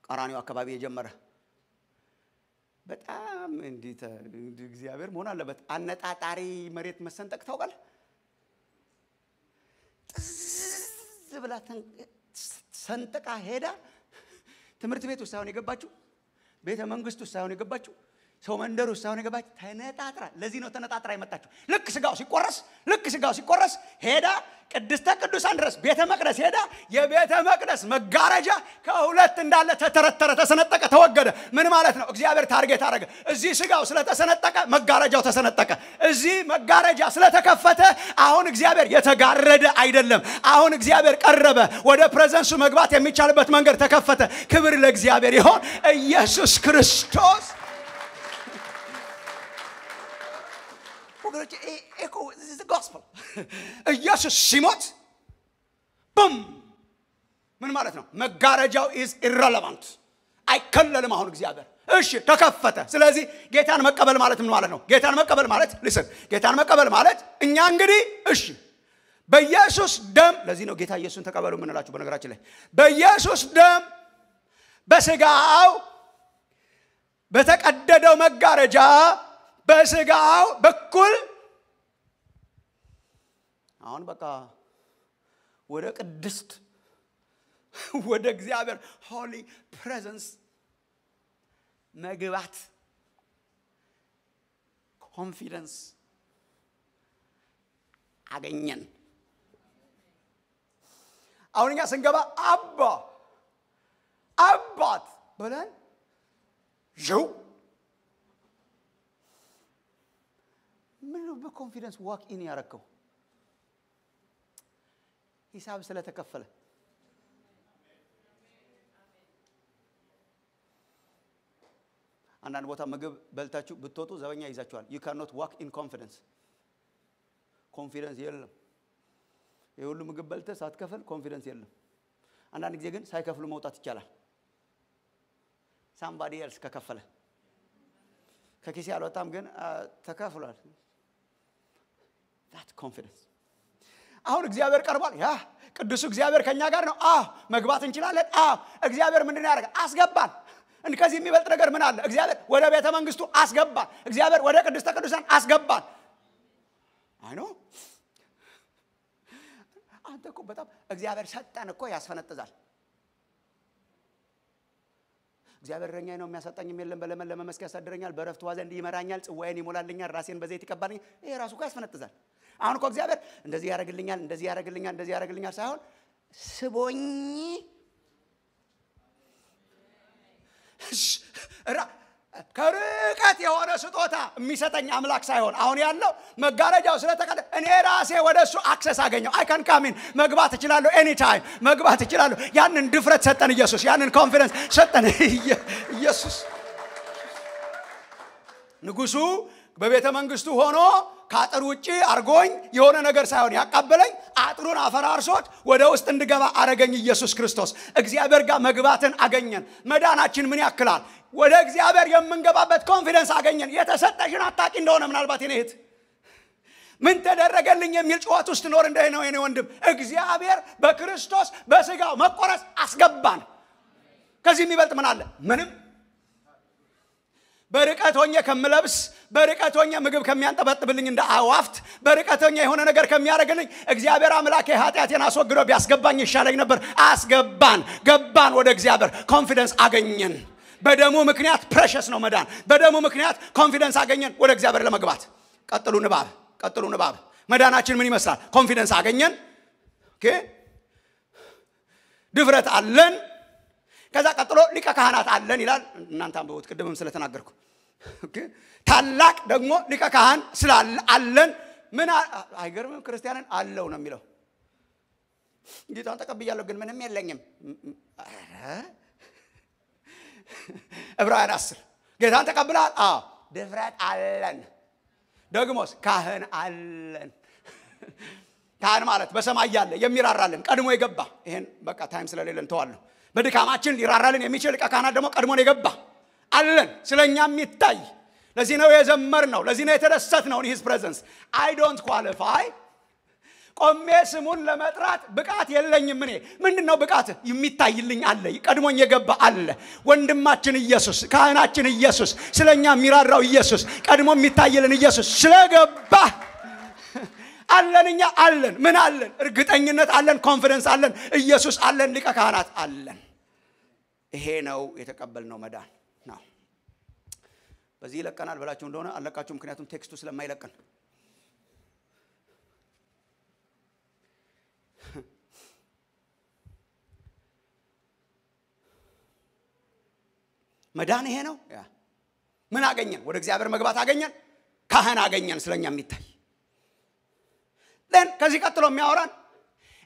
S1: ቀራኒው አካባቢ የጀመረ በጣም እንዲተ እግዚአብሔር መሆን አለበት። አነጣጣሪ መሬት መሰንጠቅ ታውቃል? ጥዝ ብላ ሰንጥቃ ሄዳ ትምህርት ቤት ውስጥ ሳይሆን የገባችሁ ቤተ መንግስት ውስጥ ሳይሆን የገባችሁ ሰው መንደር ውስጥ አሁን የገባች ተነጣጥራ፣ ለዚህ ነው ተነጣጥራ የመጣችው። ልክ ስጋው ሲቆረስ ልክ ስጋው ሲቆረስ ሄዳ ቅድስተ ቅዱሳን ድረስ ቤተ መቅደስ ሄዳ የቤተ መቅደስ መጋረጃ ከሁለት እንዳለ ተተረተረ፣ ተሰነጠቀ፣ ተወገደ። ምን ማለት ነው? እግዚአብሔር ታርጌት አደረገ። እዚህ ስጋው ስለተሰነጠቀ መጋረጃው ተሰነጠቀ። እዚህ መጋረጃ ስለተከፈተ አሁን እግዚአብሔር የተጋረደ አይደለም። አሁን እግዚአብሔር ቀረበ። ወደ ፕሬዘንሱ መግባት የሚቻልበት መንገድ ተከፈተ። ክብር ለእግዚአብሔር ይሆን ኢየሱስ ክርስቶስ ወገኖች ኢየሱስ ሲሞት ቡም ምን ማለት ነው? መጋረጃው ኢዝ ኢረለቫንት አይከለልም። አሁን እግዚአብሔር እሺ ተከፈተ። ስለዚህ ጌታን መቀበል ማለት ምን ማለት ነው? ጌታን መቀበል ማለት ልስን ጌታን መቀበል ማለት እኛ እንግዲህ እሺ በኢየሱስ ደም ለዚህ ነው ጌታ ኢየሱስን ተቀበሉ የምንላችሁ። በነገራችን ላይ በኢየሱስ ደም በስጋው በተቀደደው መጋረጃ በስጋው በኩል አሁን በቃ ወደ ቅድስት ወደ እግዚአብሔር ሆሊ ፕሬዘንስ መግባት ኮንፊደንስ አገኘን። አሁን እኛ ስንገባ አባ አባት ብለን ዥው ምን ነው በኮንፊደንስ ዋክ ኢን ያረከው? ሂሳብ ስለተከፈለ አንዳንድ ቦታ ምግብ በልታችሁ ብትወጡ ዘበኛ ይዛችኋል። ዩ ካኖት ዋክ ኢን ኮንፊደንስ። ኮንፊደንስ የለም። የሁሉ ምግብ በልተ ሳትከፍል ኮንፊደንስ የለም። አንዳንድ ጊዜ ግን ሳይከፍሉ መውጣት ይቻላል። ሳምባዲ ኤልስ ከከፈለ ከኪሴ አልወጣም፣ ግን ተከፍሏል። ዛት ኮንፊደንስ አሁን እግዚአብሔር ቀርቧል ያ ቅዱሱ እግዚአብሔር ከኛ ጋር ነው አ መግባት እንችላለን አ እግዚአብሔር ምንድን ያደርጋል አስገባን ከዚህ የሚበልጥ ነገር ምን አለ እግዚአብሔር ወደ ቤተ መንግስቱ አስገባን እግዚአብሔር ወደ ቅድስተ ቅዱሳን አስገባን አይኖ አንተ እኮ በጣም እግዚአብሔር ሰጠን እኮ ያስፈነጥዛል እግዚአብሔር እረኛዬ ነው የሚያሳጣኝም የለም በለመለመ መስክ ያሳድረኛል በረፍት ውኃ ይመራኛል ጽዋዬን ይሞላልኛል ራሴን በዘይት ይቀባልኛል ይሄ ራሱ እኮ ያስፈነጥዛል አሁን እኮ እግዚአብሔር እንደዚህ ያደርግልኛል፣ እንደዚህ ያደርግልኛል፣ እንደዚህ ያደርግልኛል ሳይሆን ስቦኝ ከርቀት የሆነ ስጦታ የሚሰጠኝ አምላክ ሳይሆን አሁን ያለው መጋረጃው ስለተቀደ እኔ ራሴ ወደ እሱ አክሰስ አገኘው። አይከን ካሚን መግባት እችላለሁ፣ ኤኒ ታይም መግባት እችላለሁ። ያንን ድፍረት ሰጠን ኢየሱስ፣ ያንን ኮንፊደንስ ሰጠን ኢየሱስ። ንጉሱ በቤተ መንግስቱ ሆኖ ከአጥር ውጭ አርጎኝ የሆነ ነገር ሳይሆን ያቃበለኝ አጥሩን አፈራርሶት ወደ ውስጥ እንድገባ አረገኝ ኢየሱስ ክርስቶስ። እግዚአብሔር ጋር መግባትን አገኘን። መዳናችን ምን ያክላል? ወደ እግዚአብሔር የምንገባበት ኮንፊደንስ አገኘን። የተሰጠሽን አታቂ እንደሆነ ምናልባት የኔ እህት ምን ተደረገልኝ የሚል ጩኸት ውስጥ ኖር እንደ ነው የኔ ወንድም። እግዚአብሔር በክርስቶስ በስጋው መቆረስ አስገባን። ከዚህ የሚበልጥ ምን አለ? ምንም በርቀት ሆኜ ከምለብስ በርቀት ሆኜ ምግብ ከሚያንጠበጥብልኝ እንደ አዋፍት በርቀት ሆኜ የሆነ ነገር ከሚያደርግልኝ እግዚአብሔር አምላክ ኃጢአቴን አስወግዶ ቢያስገባኝ ይሻለኝ ነበር። አስገባን፣ ገባን ወደ እግዚአብሔር ኮንፊደንስ አገኘን። በደሙ ምክንያት ፕሬሸስ ነው መዳን። በደሙ ምክንያት ኮንፊደንስ አገኘን ወደ እግዚአብሔር ለመግባት። ቀጥሉ ንባብ፣ ቀጥሉ ንባብ። መዳናችን ምን ይመስላል? ኮንፊደንስ አገኘን፣ ድፍረት አለን፣ ከዛ ቀጥሎ ሊቀ ካህናት አለን ይላል። እናንተ አንብቡት፣ ቅድምም ስለተናገርኩ ታላቅ ደግሞ ሊቀ ካህን ስላለን ምን አይገርምም? ክርስቲያንን አለው ነው የሚለው። ጌታን ተቀብያለሁ ግን ምንም የለኝም። ዕብራውያን አስር ጌታን ተቀብላል። አዎ ድፍረት አለን። ደግሞስ ካህን አለን። ካህን ማለት በሰማይ ያለ የሚራራልን ቀድሞ የገባ ይሄን በቃ ታይም ስለሌለን ተዋለሁ። በድካማችን ሊራራልን የሚችል ከካህና ደግሞ ቀድሞን የገባ አለን። ስለኛ የሚታይ ለዚህ ነው የዘመር ነው፣ ለዚህ ነው የተደሰት ነው። ሂዝ ፕሬዘንስ አይ ዶንት ኳሊፋይ ቆሜ ስሙን ለመጥራት ብቃት የለኝም። እኔ ምንድን ነው ብቃት የሚታይልኝ አለ፣ ቀድሞኝ የገባ አለ። ወንድማችን ኢየሱስ፣ ካህናችን ኢየሱስ፣ ስለኛ የሚራራው ኢየሱስ፣ ቀድሞ የሚታይልን ኢየሱስ ስለገባ አለን። እኛ አለን። ምን አለን? እርግጠኝነት አለን። ኮንፊደንስ አለን። ኢየሱስ አለን። ሊቀ ካህናት አለን። ይሄ ነው የተቀበልነው መዳን ነው። በዚህ ይለቀናል ብላችሁ እንደሆነ አለቃችሁ፣ ምክንያቱም ቴክስቱ ስለማይለቀን መዳን ይሄ ነው። ምን አገኘን? ወደ እግዚአብሔር መግባት አገኘን። ካህን አገኘን፣ ስለኛ የሚታይ ን ከዚህ ቀጥሎ የሚያወራን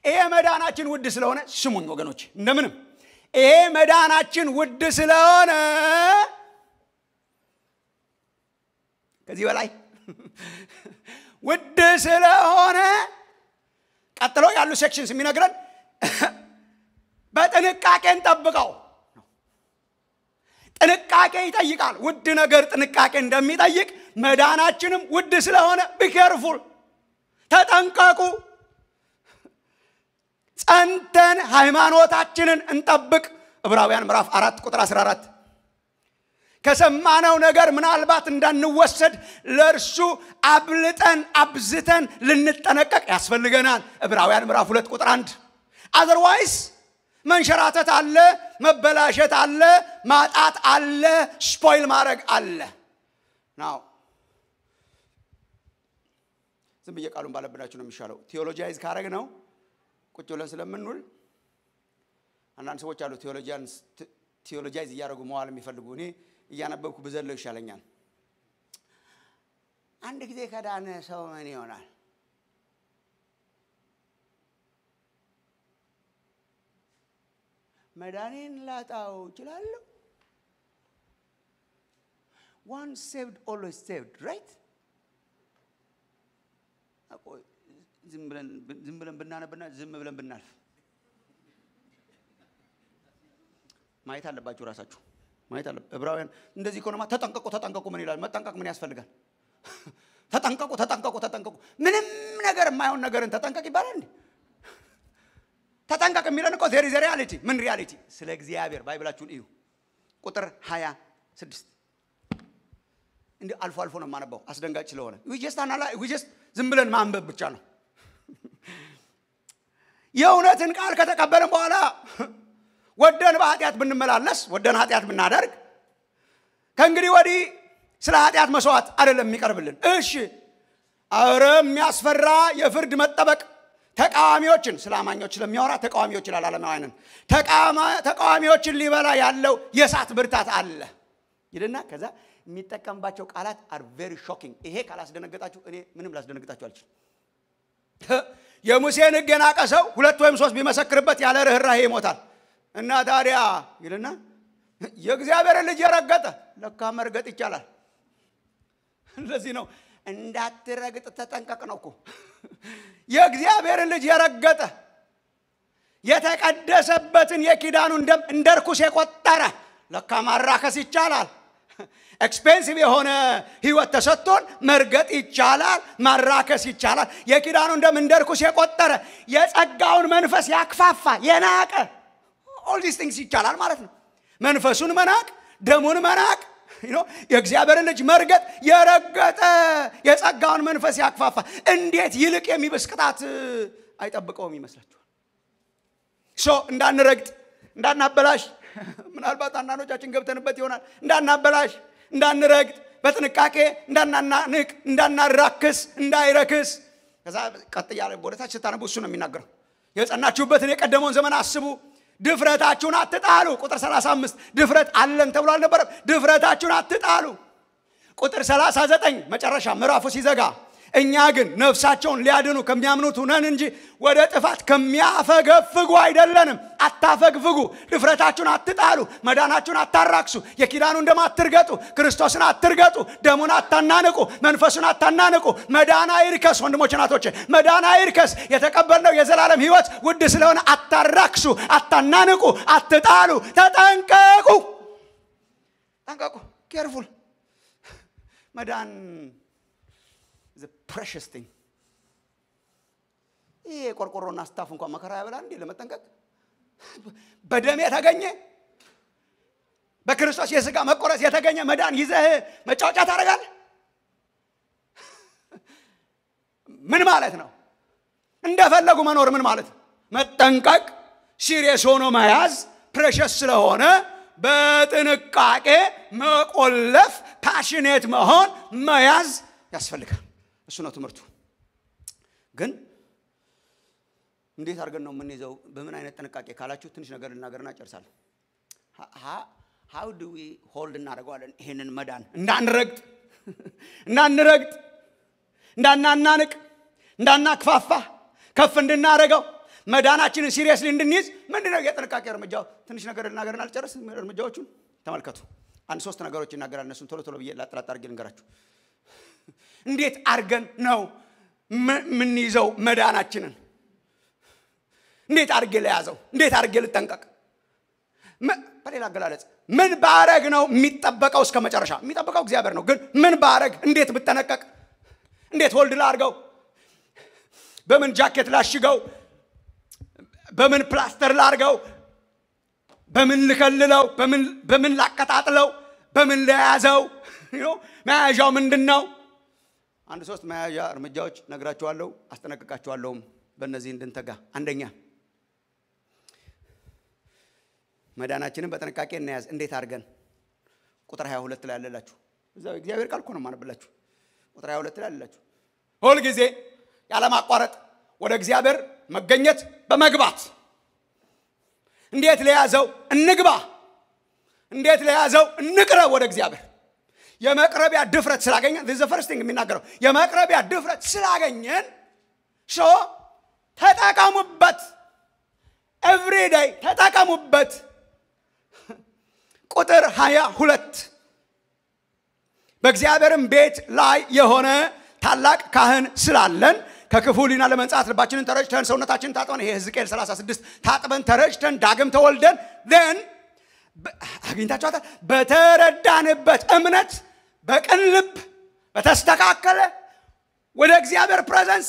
S1: ይሄ መዳናችን ውድ ስለሆነ ስሙኝ ወገኖች እንደምንም ይሄ መዳናችን ውድ ስለሆነ ከዚህ በላይ ውድ ስለሆነ ቀጥሎ ያሉ ሴክሽንስ የሚነግረን በጥንቃቄ እንጠብቀው ጥንቃቄ ይጠይቃል ውድ ነገር ጥንቃቄ እንደሚጠይቅ መዳናችንም ውድ ስለሆነ ቢኬርፉል ተጠንቀቁ። ጸንተን ሃይማኖታችንን እንጠብቅ። ዕብራውያን ምዕራፍ 4 ቁጥር 14 ከሰማነው ነገር ምናልባት እንዳንወሰድ ለእርሱ አብልጠን አብዝተን ልንጠነቀቅ ያስፈልገናል። ዕብራውያን ምዕራፍ 2 ቁጥር 1 አዘርዋይስ መንሸራተት አለ፣ መበላሸት አለ፣ ማጣት አለ፣ ስፖይል ማድረግ አለ ናው ዝም ብዬ ቃሉን ባለብናችሁ ነው የሚሻለው። ቴዎሎጂይዝ ካረግ ነው ቁጭ ብለን ስለምንውል አንዳንድ ሰዎች አሉ ቴዎሎጂይዝ እያደረጉ መዋል የሚፈልጉ። እኔ እያነበብኩ ብዘለው ይሻለኛል። አንድ ጊዜ ከዳነ ሰው ምን ይሆናል? መዳኔን ላጣው እችላለሁ። ዋን ሴቭድ ኦልዌስ ሴቭድ ራይት ዝም ብለን ብናነብና ዝም ብለን ብናልፍ ማየት አለባችሁ። ራሳችሁ ማየት አለ። ዕብራውያን እንደዚህ ከሆነማ ተጠንቀቁ፣ ተጠንቀቁ ምን ይላል? መጠንቀቅ ምን ያስፈልጋል? ተጠንቀቁ፣ ተጠንቀቁ፣ ተጠንቀቁ። ምንም ነገር የማይሆን ነገርን ተጠንቀቅ ይባላል እንዴ? ተጠንቀቅ የሚለን እኮ ዘ ሪያሊቲ ምን ሪያሊቲ? ስለ እግዚአብሔር ባይብላችሁን እዩ። ቁጥር ሀያ ስድስት እንዲ አልፎ አልፎ ነው የማነባው አስደንጋጭ ስለሆነ ዊጀስት ዝም ብለን ማንበብ ብቻ ነው የእውነትን ቃል ከተቀበልን በኋላ ወደን በኃጢአት ብንመላለስ ወደን ኃጢአት ብናደርግ ከእንግዲህ ወዲህ ስለ ኃጢአት መስዋዕት አይደለም የሚቀርብልን እሺ አረ የሚያስፈራ የፍርድ መጠበቅ ተቃዋሚዎችን ስለ አማኞች ስለሚያወራ ተቃዋሚዎችን አላለማዊንን ተቃዋሚዎችን ሊበላ ያለው የእሳት ብርታት አለ ይልና ከዛ የሚጠቀምባቸው ቃላት አር ቬሪ ሾኪንግ። ይሄ ካላስደነገጣችሁ እኔ ምንም ላስደነግጣችሁ አልችል። የሙሴን ሕግ የናቀ ሰው ሁለት ወይም ሶስት ቢመሰክርበት ያለ ርኅራሄ ይሞታል። እና ታዲያ ይልና የእግዚአብሔርን ልጅ የረገጠ ለካ መርገጥ ይቻላል። እንደዚህ ነው እንዳትረግጥ ተጠንቀቅ ነው እኮ። የእግዚአብሔርን ልጅ የረገጠ የተቀደሰበትን የኪዳኑን ደም እንደ ርኩስ የቆጠረ ለካ ማራከስ ይቻላል። ኤክስፔንሲቭ የሆነ ህይወት ተሰጥቶን መርገጥ ይቻላል፣ ማራከስ ይቻላል። የኪዳኑ እንደምንደርኩስ የቆጠረ የጸጋውን መንፈስ ያክፋፋ የናቀ ኦል ዲስ ቲንግስ ይቻላል ማለት ነው። መንፈሱን መናቅ፣ ደሙን መናቅ፣ የእግዚአብሔርን ልጅ መርገጥ የረገጠ የጸጋውን መንፈስ ያክፋፋ። እንዴት ይልቅ የሚብስ ቅጣት አይጠብቀውም ይመስላችኋል? ሶ እንዳንረግጥ እንዳናበላሽ ምናልባት አንዳንዶቻችን ገብተንበት ይሆናል። እንዳናበላሽ፣ እንዳንረግጥ፣ በጥንቃቄ እንዳናናንቅ፣ እንዳናራክስ፣ እንዳይረክስ። ከዛ ቀጥ እያለ ወደታች ስታነቡ እሱ ነው የሚናገረው። የጸናችሁበትን የቀደመውን ዘመን አስቡ፣ ድፍረታችሁን አትጣሉ። ቁጥር 35 ድፍረት አለን ተብሎ አልነበረም። ድፍረታችሁን አትጣሉ። ቁጥር 39 መጨረሻ ምዕራፉ ሲዘጋ እኛ ግን ነፍሳቸውን ሊያድኑ ከሚያምኑት ሁነን እንጂ ወደ ጥፋት ከሚያፈገፍጉ አይደለንም። አታፈግፍጉ፣ ድፍረታችሁን አትጣሉ፣ መዳናችሁን አታራክሱ፣ የኪዳኑን ደም አትርገጡ፣ ክርስቶስን አትርገጡ፣ ደሙን አታናንቁ፣ መንፈሱን አታናንቁ። መዳና ይርከስ፣ ወንድሞች ናቶች፣ መዳና ይርከስ። የተቀበልነው የዘላለም ህይወት ውድ ስለሆነ አታራክሱ፣ አታናንቁ፣ አትጣሉ። ተጠንቀቁ፣ ጠንቀቁ፣ ኬርፉል መዳን precious thing ይህ የቆርቆሮና ስታፍ እንኳን መከራ ያበላ እንዴ ለመጠንቀቅ በደም የተገኘ በክርስቶስ የስጋ መቆረስ የተገኘ መዳን ይዘህ መጫወጫ ታደርጋል? ምን ማለት ነው እንደፈለጉ መኖር ምን ማለት ነው መጠንቀቅ ሲሪየስ ሆኖ መያዝ ፕሬሸስ ስለሆነ በጥንቃቄ መቆለፍ ፓሽኔት መሆን መያዝ ያስፈልጋል እሱ ነው ትምህርቱ። ግን እንዴት አድርገን ነው የምንይዘው? በምን አይነት ጥንቃቄ ካላችሁ ትንሽ ነገር ልናገርና ጨርሳል። ሀው ዱ ዊ ሆልድ እናደርገዋለን ይሄንን መዳን እንዳንረግጥ እንዳንረግጥ እንዳናናንቅ እንዳናክፋፋ ከፍ እንድናደርገው መዳናችንን ሲሪየስሊ እንድንይዝ ምንድነው የጥንቃቄ እርምጃው? ትንሽ ነገር ልናገርና ልጨርስ። እርምጃዎቹን ተመልከቱ። አንድ ሶስት ነገሮች ይናገራል። እነሱን ቶሎ ቶሎ ብዬ ላጥላጥ አድርጌ ልንገራችሁ። እንዴት አርገን ነው የምንይዘው መዳናችንን? እንዴት አርጌ ለያዘው? እንዴት አርጌ ልጠንቀቅ? በሌላ አገላለጽ ምን ባረግ ነው የሚጠበቀው? እስከ መጨረሻ የሚጠብቀው እግዚአብሔር ነው። ግን ምን ባረግ፣ እንዴት ብጠነቀቅ፣ እንዴት ሆልድ ላርገው፣ በምን ጃኬት ላሽገው፣ በምን ፕላስተር ላርገው፣ በምን ልከልለው፣ በምን ላቀጣጥለው፣ በምን ለያዘው፣ መያዣው ምንድን ነው? አንድ ሶስት መያዣ እርምጃዎች ነግራችኋለሁ፣ አስጠነቅቃችኋለሁም በእነዚህ እንድንተጋ። አንደኛ መዳናችንን በጥንቃቄ እናያዝ። እንዴት አድርገን? ቁጥር 22 ላይ ያለላችሁ እዛው እግዚአብሔር ቃል እኮ ነው ማነብላችሁ። ቁጥር 22 ላይ ያለላችሁ ሁልጊዜ ያለማቋረጥ ወደ እግዚአብሔር መገኘት በመግባት እንዴት ለያዘው እንግባ፣ እንዴት ለያዘው እንቅረብ ወደ እግዚአብሔር የመቅረቢያ ድፍረት ስላገኘን ዘ ፈርስቲንግ የሚናገረው የመቅረቢያ ድፍረት ስላገኘን ሶ ተጠቀሙበት፣ ኤቭሪ ዴይ ተጠቀሙበት። ቁጥር ሀያ ሁለት በእግዚአብሔርም ቤት ላይ የሆነ ታላቅ ካህን ስላለን ከክፉ ሊና ለመንጻት ልባችንን ተረጭተን ሰውነታችንን ታጥበን ይሄ ሕዝቅኤል 36 ታጥበን ተረጭተን ዳግም ተወልደን ን አግኝታችኋታል በተረዳንበት እምነት በቅን ልብ በተስተካከለ ወደ እግዚአብሔር ፕሬዘንስ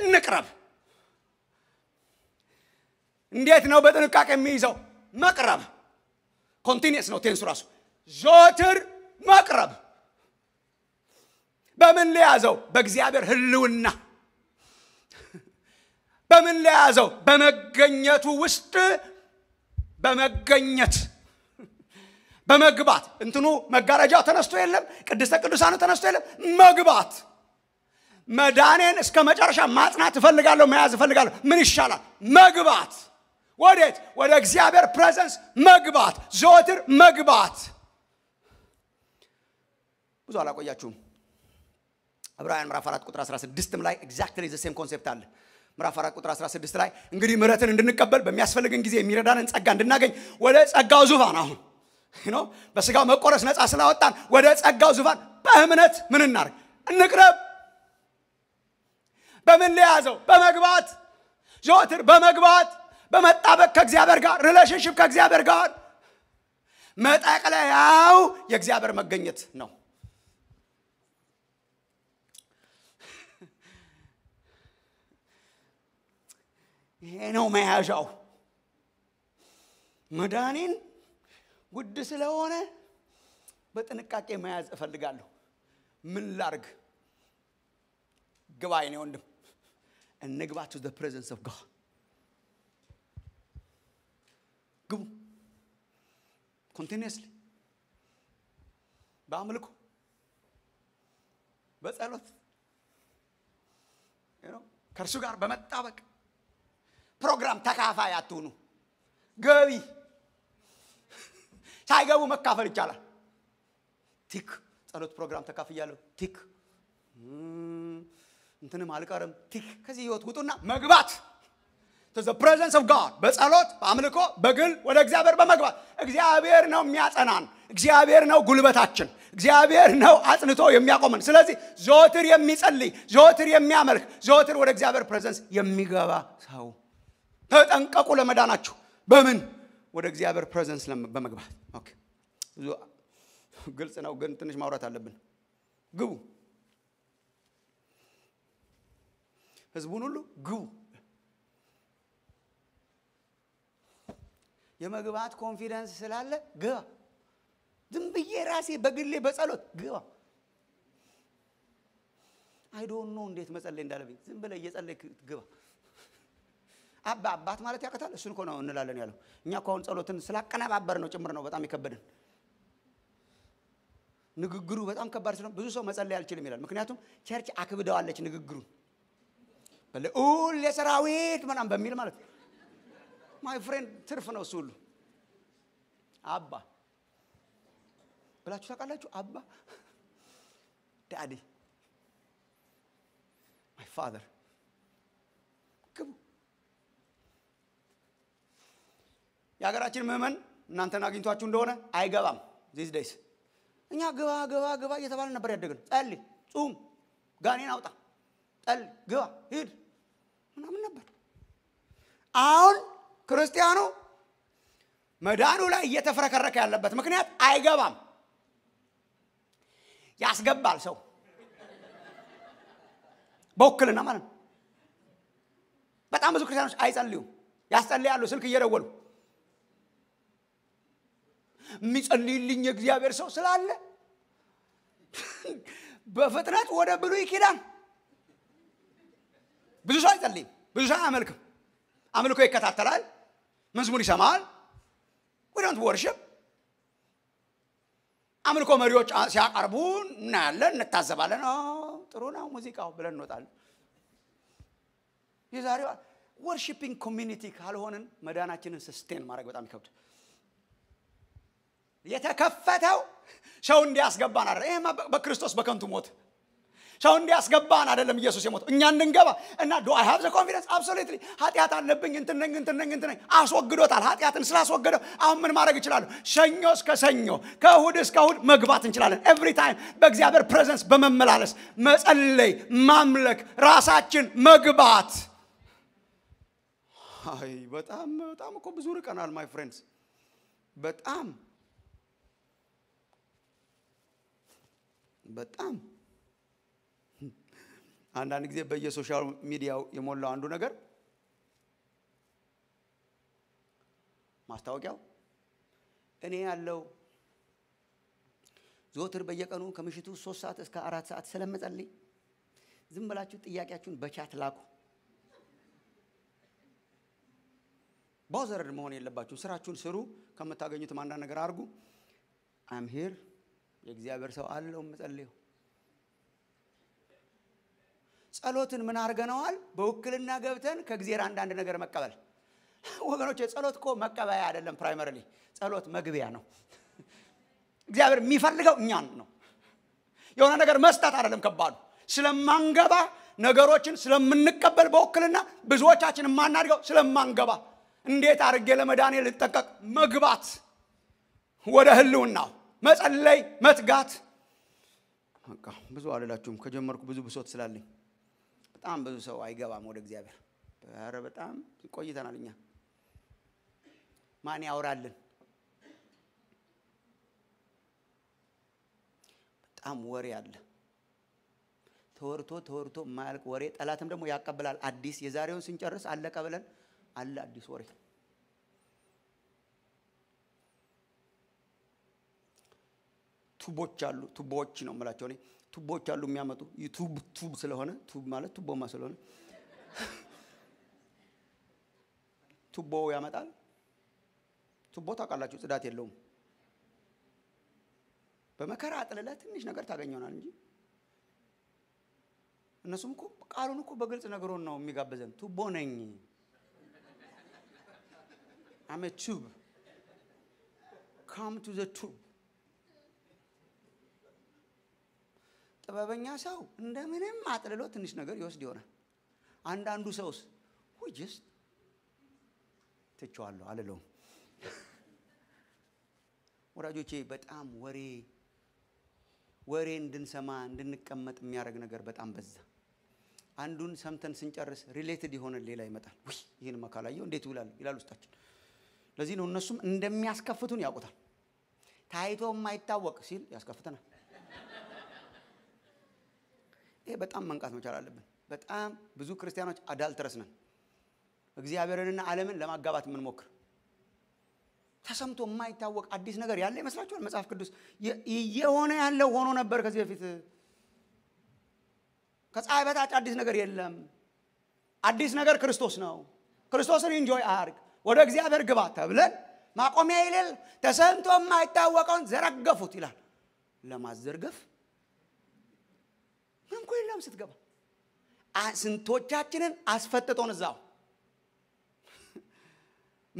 S1: እንቅረብ። እንዴት ነው በጥንቃቄ የሚይዘው? መቅረብ ኮንቲኒየስ ነው ቴንሱ ራሱ። ዞትር መቅረብ በምን ለያዘው? በእግዚአብሔር ህልውና በምን ለያዘው? በመገኘቱ ውስጥ በመገኘት በመግባት እንትኑ መጋረጃው ተነስቶ የለም ቅድስተ ቅዱሳኑ ተነስቶ የለም መግባት መዳኔን እስከ መጨረሻ ማጽናት እፈልጋለሁ መያዝ እፈልጋለሁ ምን ይሻላል መግባት ወዴት ወደ እግዚአብሔር ፕሬዘንስ መግባት ዘወትር መግባት ብዙ አላቆያችሁም ዕብራውያን ምራፍ 4 ቁጥር 16 ላይ ኤግዛክትሊ ዘ ሴም ኮንሴፕት አለ ምራፍ 4 ቁጥር 16 ላይ እንግዲህ ምረትን እንድንቀበል በሚያስፈልግን ጊዜ የሚረዳንን ጸጋ እንድናገኝ ወደ ጸጋው ዙፋን አሁን ነው። በስጋው መቆረስ ነፃ ስላወጣን ወደ ጸጋው ዙፋን በእምነት ምን እናርግ? እንቅረብ። በምን ለያዘው? በመግባት ዘወትር በመግባት በመጣበቅ ከእግዚአብሔር ጋር ሪሌሽንሽፕ ከእግዚአብሔር ጋር መጠቅለያው የእግዚአብሔር መገኘት ነው። ይሄ ነው መያዣው መድኃኒን ውድ ስለሆነ በጥንቃቄ መያዝ እፈልጋለሁ። ምን ላርግ? ግባ የኔ ወንድም እንግባ ቱ ዘ ፕሬዘንስ ኦፍ ጋድ ግቡ ኮንቲኒስሊ በአምልኮ በጸሎት ከእርሱ ጋር በመጣበቅ ፕሮግራም ተካፋይ አትሁኑ ገቢ ሳይገቡ መካፈል ይቻላል። ቲክ ጸሎት ፕሮግራም ተካፍያለሁ። ቲክ እንትንም አልቀርም። ቲክ ከዚህ ህይወት ውጡና መግባት ዘ ፕሬዘንስ ኦፍ ጋድ በጸሎት በአምልኮ በግል ወደ እግዚአብሔር በመግባት እግዚአብሔር ነው የሚያጸናን። እግዚአብሔር ነው ጉልበታችን። እግዚአብሔር ነው አጽንቶ የሚያቆመን። ስለዚህ ዘወትር የሚጸልይ፣ ዘወትር የሚያመልክ፣ ዘወትር ወደ እግዚአብሔር ፕሬዘንስ የሚገባ ሰው ተጠንቀቁ ለመዳናችሁ በምን ወደ እግዚአብሔር ፕሬዘንስ በመግባት ብዙ ግልጽ ነው፣ ግን ትንሽ ማውራት አለብን። ግቡ፣ ህዝቡን ሁሉ ግቡ። የመግባት ኮንፊደንስ ስላለ ግባ። ዝም ብዬ ራሴ በግሌ በጸሎት ግባ። አይዶኖ እንዴት መጸለይ እንዳለብኝ ዝም ብለህ እየጸለይ ግባ። አባ አባት ማለት ያቀታል እሱን እኮ ነው እንላለን ያለው። እኛ እኮ አሁን ጸሎትን ስላቀነባበር ነው ጭምር ነው በጣም የከበደን። ንግግሩ በጣም ከባድ ስለሆነ ብዙ ሰው መጸለይ አልችልም ይላል። ምክንያቱም ቸርች አክብደዋለች ንግግሩን በልዑል የሰራዊት ምናምን በሚል ማለት ነው። ማይ ፍሬንድ ትርፍ ነው እሱ ሁሉ አባ ብላችሁ ታውቃላችሁ? አባ ዳዲ ማይ ፋዘር ግቡ የሀገራችን ምዕመን እናንተን አግኝቷችሁ እንደሆነ አይገባም ዚስ ደይስ። እኛ ግባ ግባ ግባ እየተባለ ነበር ያደግን። ጸልይ፣ ጹም፣ ጋኔን አውጣ፣ ጸልይ፣ ግባ፣ ሂድ ምናምን ነበር። አሁን ክርስቲያኑ መዳኑ ላይ እየተፍረከረከ ያለበት ምክንያት አይገባም። ያስገባል ሰው በውክልና ማለት ነው። በጣም ብዙ ክርስቲያኖች አይጸልዩም፣ ያስጸልያሉ ስልክ እየደወሉ የሚጸልይልኝ የእግዚአብሔር ሰው ስላለ በፍጥነት ወደ ብሉ ይኪዳን ብዙ ሰው አይጸልይም፣ ብዙ ሰው አያመልክም። አምልኮ ይከታተላል፣ መዝሙር ይሰማል። ወደንት ወርሽፕ አምልኮ መሪዎች ሲያቀርቡ እናያለን፣ እንታዘባለን። ጥሩ ነው ሙዚቃው ብለን እንወጣለን። የዛሬዋ ወርሺፒንግ ኮሚኒቲ ካልሆንን መዳናችንን ስስቴን ማድረግ በጣም ይከብድ የተከፈተው ሰው እንዲያስገባን አይደለም። ይሄማ በክርስቶስ በከንቱ ሞት ሰው እንዲያስገባን አይደለም ኢየሱስ የሞተው እኛ እንድንገባ እና ዶ አይ ሃቭ ዘ ኮንፊደንስ አብሶሉትሊ ኃጢአት አለብኝ እንትን ነኝ እንትን ነኝ እንትን ነኝ አስወግዶታል። ኃጢአትን ስላስወገደው አሁን ምን ማድረግ እችላለሁ? ሰኞ እስከ ሰኞ ከእሁድ እስከ እሁድ መግባት እንችላለን። ኤቭሪ ታይም በእግዚአብሔር ፕሬዘንስ በመመላለስ መጸለይ፣ ማምለክ፣ ራሳችን መግባት። አይ በጣም በጣም እኮ ብዙ ርቀናል ማይ ፍሬንድስ በጣም በጣም አንዳንድ ጊዜ በየሶሻል ሚዲያው የሞላው አንዱ ነገር ማስታወቂያው እኔ ያለው ዘወትር በየቀኑ ከምሽቱ ሶስት ሰዓት እስከ አራት ሰዓት ስለምጸልይ ዝም ብላችሁ ጥያቄያችሁን በቻት ላኩ። ባውዘረድ መሆን የለባችሁ። ስራችሁን ስሩ። ከምታገኙትም አንዳንድ ነገር አድርጉ። አም ሄር የእግዚአብሔር ሰው አለው የምጸልየው። ጸሎትን ምን አድርገነዋል? በውክልና ገብተን ከእግዚአብሔር አንዳንድ ነገር መቀበል። ወገኖች ጸሎት እኮ መቀበያ አይደለም። ፕራይመሪሊ ጸሎት መግቢያ ነው። እግዚአብሔር የሚፈልገው እኛን ነው። የሆነ ነገር መስጠት አይደለም ከባዱ። ስለማንገባ ነገሮችን ስለምንቀበል በውክልና ብዙዎቻችን የማናድገው ስለማንገባ እንዴት አድርጌ ለመዳኔ ልጠቀቅ መግባት ወደ ህልውናው መጸለይ፣ መትጋት። በቃ ብዙ አልላችሁም፣ ከጀመርኩ ብዙ ብሶት ስላለኝ በጣም ብዙ ሰው አይገባም ወደ እግዚአብሔር። ኧረ በጣም ቆይተናል እኛ። ማን ያወራልን? በጣም ወሬ አለ። ተወርቶ ተወርቶ የማያልቅ ወሬ፣ ጠላትም ደግሞ ያቀብላል። አዲስ የዛሬውን ስንጨርስ አለቀ ብለን አለ አዲስ ወሬ ቱቦች አሉ። ቱቦዎች ነው የምላቸው እኔ ቱቦች አሉ የሚያመጡ ቱብ ቱብ ስለሆነ ቱብ ማለት ቱቦማ ስለሆነ ቱቦ ያመጣል። ቱቦ ታውቃላችሁ፣ ጽዳት የለውም። በመከራ አጥልለ ትንሽ ነገር ታገኘናል እንጂ እነሱም እኮ ቃሉን እኮ በግልጽ ነገሮን ነው የሚጋብዘን። ቱቦ ነኝ አመ ቱብ ካም ቱ ዘ ቱብ ጥበበኛ ሰው እንደምንም አጥልሎ ትንሽ ነገር ይወስድ ይሆናል። አንዳንዱ ሰውስ ሁጅስ ትቸዋለሁ አልለውም። ወዳጆቼ በጣም ወሬ ወሬ እንድንሰማ እንድንቀመጥ የሚያደርግ ነገር በጣም በዛ። አንዱን ሰምተን ስንጨርስ ሪሌትድ የሆነ ሌላ ይመጣል። ውይ ይህን መካላየው እንዴት ይውላል ይላል ውስጣችን። ለዚህ ነው እነሱም እንደሚያስከፍቱን ያውቁታል። ታይቶ የማይታወቅ ሲል ያስከፍተናል። ይሄ በጣም መንቃት መቻል አለብን። በጣም ብዙ ክርስቲያኖች አዳልትረስ ነን። እግዚአብሔርንና ዓለምን ለማጋባት የምንሞክር ተሰምቶ የማይታወቅ አዲስ ነገር ያለ ይመስላችኋል? መጽሐፍ ቅዱስ እየሆነ ያለው ሆኖ ነበር ከዚህ በፊት። ከፀሐይ በታች አዲስ ነገር የለም። አዲስ ነገር ክርስቶስ ነው። ክርስቶስን ኢንጆይ አርግ፣ ወደ እግዚአብሔር ግባ ተብለን ማቆሚያ ይልል ተሰምቶ የማይታወቀውን ዘረገፉት ይላል ለማዘርገፍ ምንም የለም ስትገባ። ስንቶቻችንን አስፈጥጦን እዛው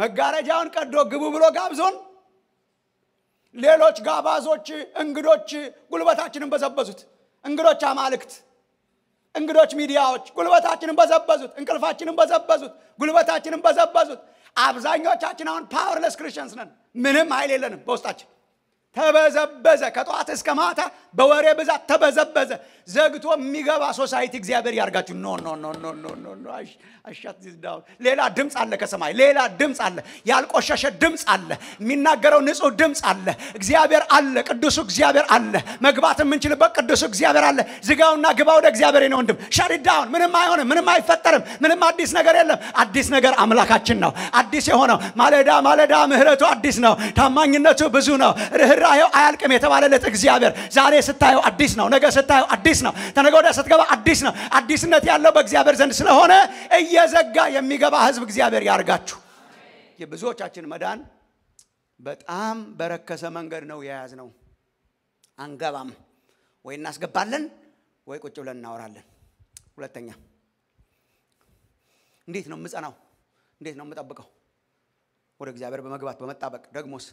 S1: መጋረጃውን ቀዶ ግቡ ብሎ ጋብዞን ሌሎች ጋባዞች፣ እንግዶች ጉልበታችንን በዘበዙት። እንግዶች አማልክት፣ እንግዶች ሚዲያዎች ጉልበታችንን በዘበዙት። እንቅልፋችንን በዘበዙት። ጉልበታችንን በዘበዙት። አብዛኞቻችን አሁን ፓወርለስ ክርስቲያንስ ነን። ምንም ኃይል የለንም በውስጣችን። ተበዘበዘ ከጠዋት እስከ ማታ በወሬ ብዛት ተበዘበዘ። ዘግቶ የሚገባ ሶሳይቲ እግዚአብሔር ያርጋችሁ። ኖ ኖ ኖ ኖ ኖ ኖ ኖ አሻት ሌላ ድምፅ አለ ከሰማይ ሌላ ድምፅ አለ። ያልቆሸሸ ድምፅ አለ። የሚናገረው ንጹህ ድምፅ አለ። እግዚአብሔር አለ። ቅዱሱ እግዚአብሔር አለ። መግባት የምንችልበት ቅዱሱ እግዚአብሔር አለ። ዝጋውና ግባ ወደ እግዚአብሔር ነው ወንድም። ሸሪዳውን ምንም አይሆንም። ምንም አይፈጠርም። ምንም አዲስ ነገር የለም። አዲስ ነገር አምላካችን ነው። አዲስ የሆነው ማለዳ ማለዳ ምህረቱ አዲስ ነው። ታማኝነቱ ብዙ ነው። ርኅራሄው አያልቅም የተባለለት እግዚአብሔር ዛሬ ስታየው አዲስ ነው። ነገ ስታየው አዲስ ነው። ተነገ ወዲያ ስትገባ አዲስ ነው። አዲስነት ያለው በእግዚአብሔር ዘንድ ስለሆነ እየዘጋ የሚገባ ህዝብ እግዚአብሔር ያርጋችሁ። የብዙዎቻችን መዳን በጣም በረከሰ መንገድ ነው የያዝ ነው። አንገባም ወይ እናስገባለን ወይ ቁጭ ብለን እናወራለን። ሁለተኛ እንዴት ነው የምጸናው? እንዴት ነው የምጠብቀው? ወደ እግዚአብሔር በመግባት በመጣበቅ ደግሞስ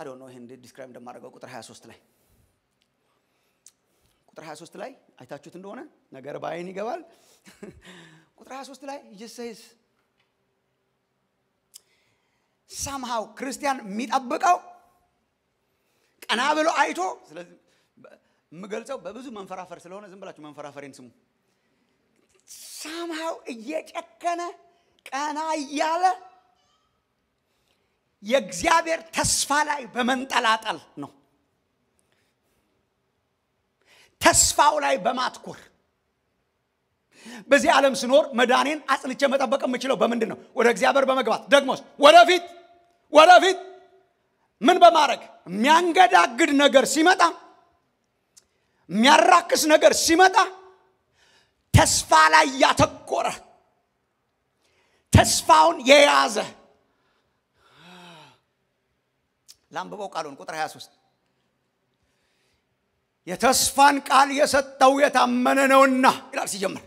S1: አዶ ነው ይሄን ዲስክራይብ እንደማደርገው ቁጥር 23 ላይ ቁጥር 23 ላይ አይታችሁት እንደሆነ ነገር በአይን ይገባል። ቁጥር 23 ላይ ይሰይስ ሳምሃው ክርስቲያን የሚጠብቀው ቀና ብሎ አይቶ ስለዚህ የምገልጸው በብዙ መንፈራፈር ስለሆነ ዝም ብላችሁ መንፈራፈሬን ስሙ። ሳምሃው እየጨከነ ቀና እያለ የእግዚአብሔር ተስፋ ላይ በመንጠላጠል ነው። ተስፋው ላይ በማትኮር በዚህ ዓለም ስኖር መዳኔን አጽንቼ መጠበቅ የምችለው በምንድን ነው? ወደ እግዚአብሔር በመግባት ደግሞስ ወደፊት ወደፊት ምን በማድረግ የሚያንገዳግድ ነገር ሲመጣ የሚያራክስ ነገር ሲመጣ ተስፋ ላይ ያተኮረ ተስፋውን የያዘ ላንብበው ቃሉን ቁጥር 23 የተስፋን ቃል የሰጠው የታመነ ነውና ይላል ሲጀምር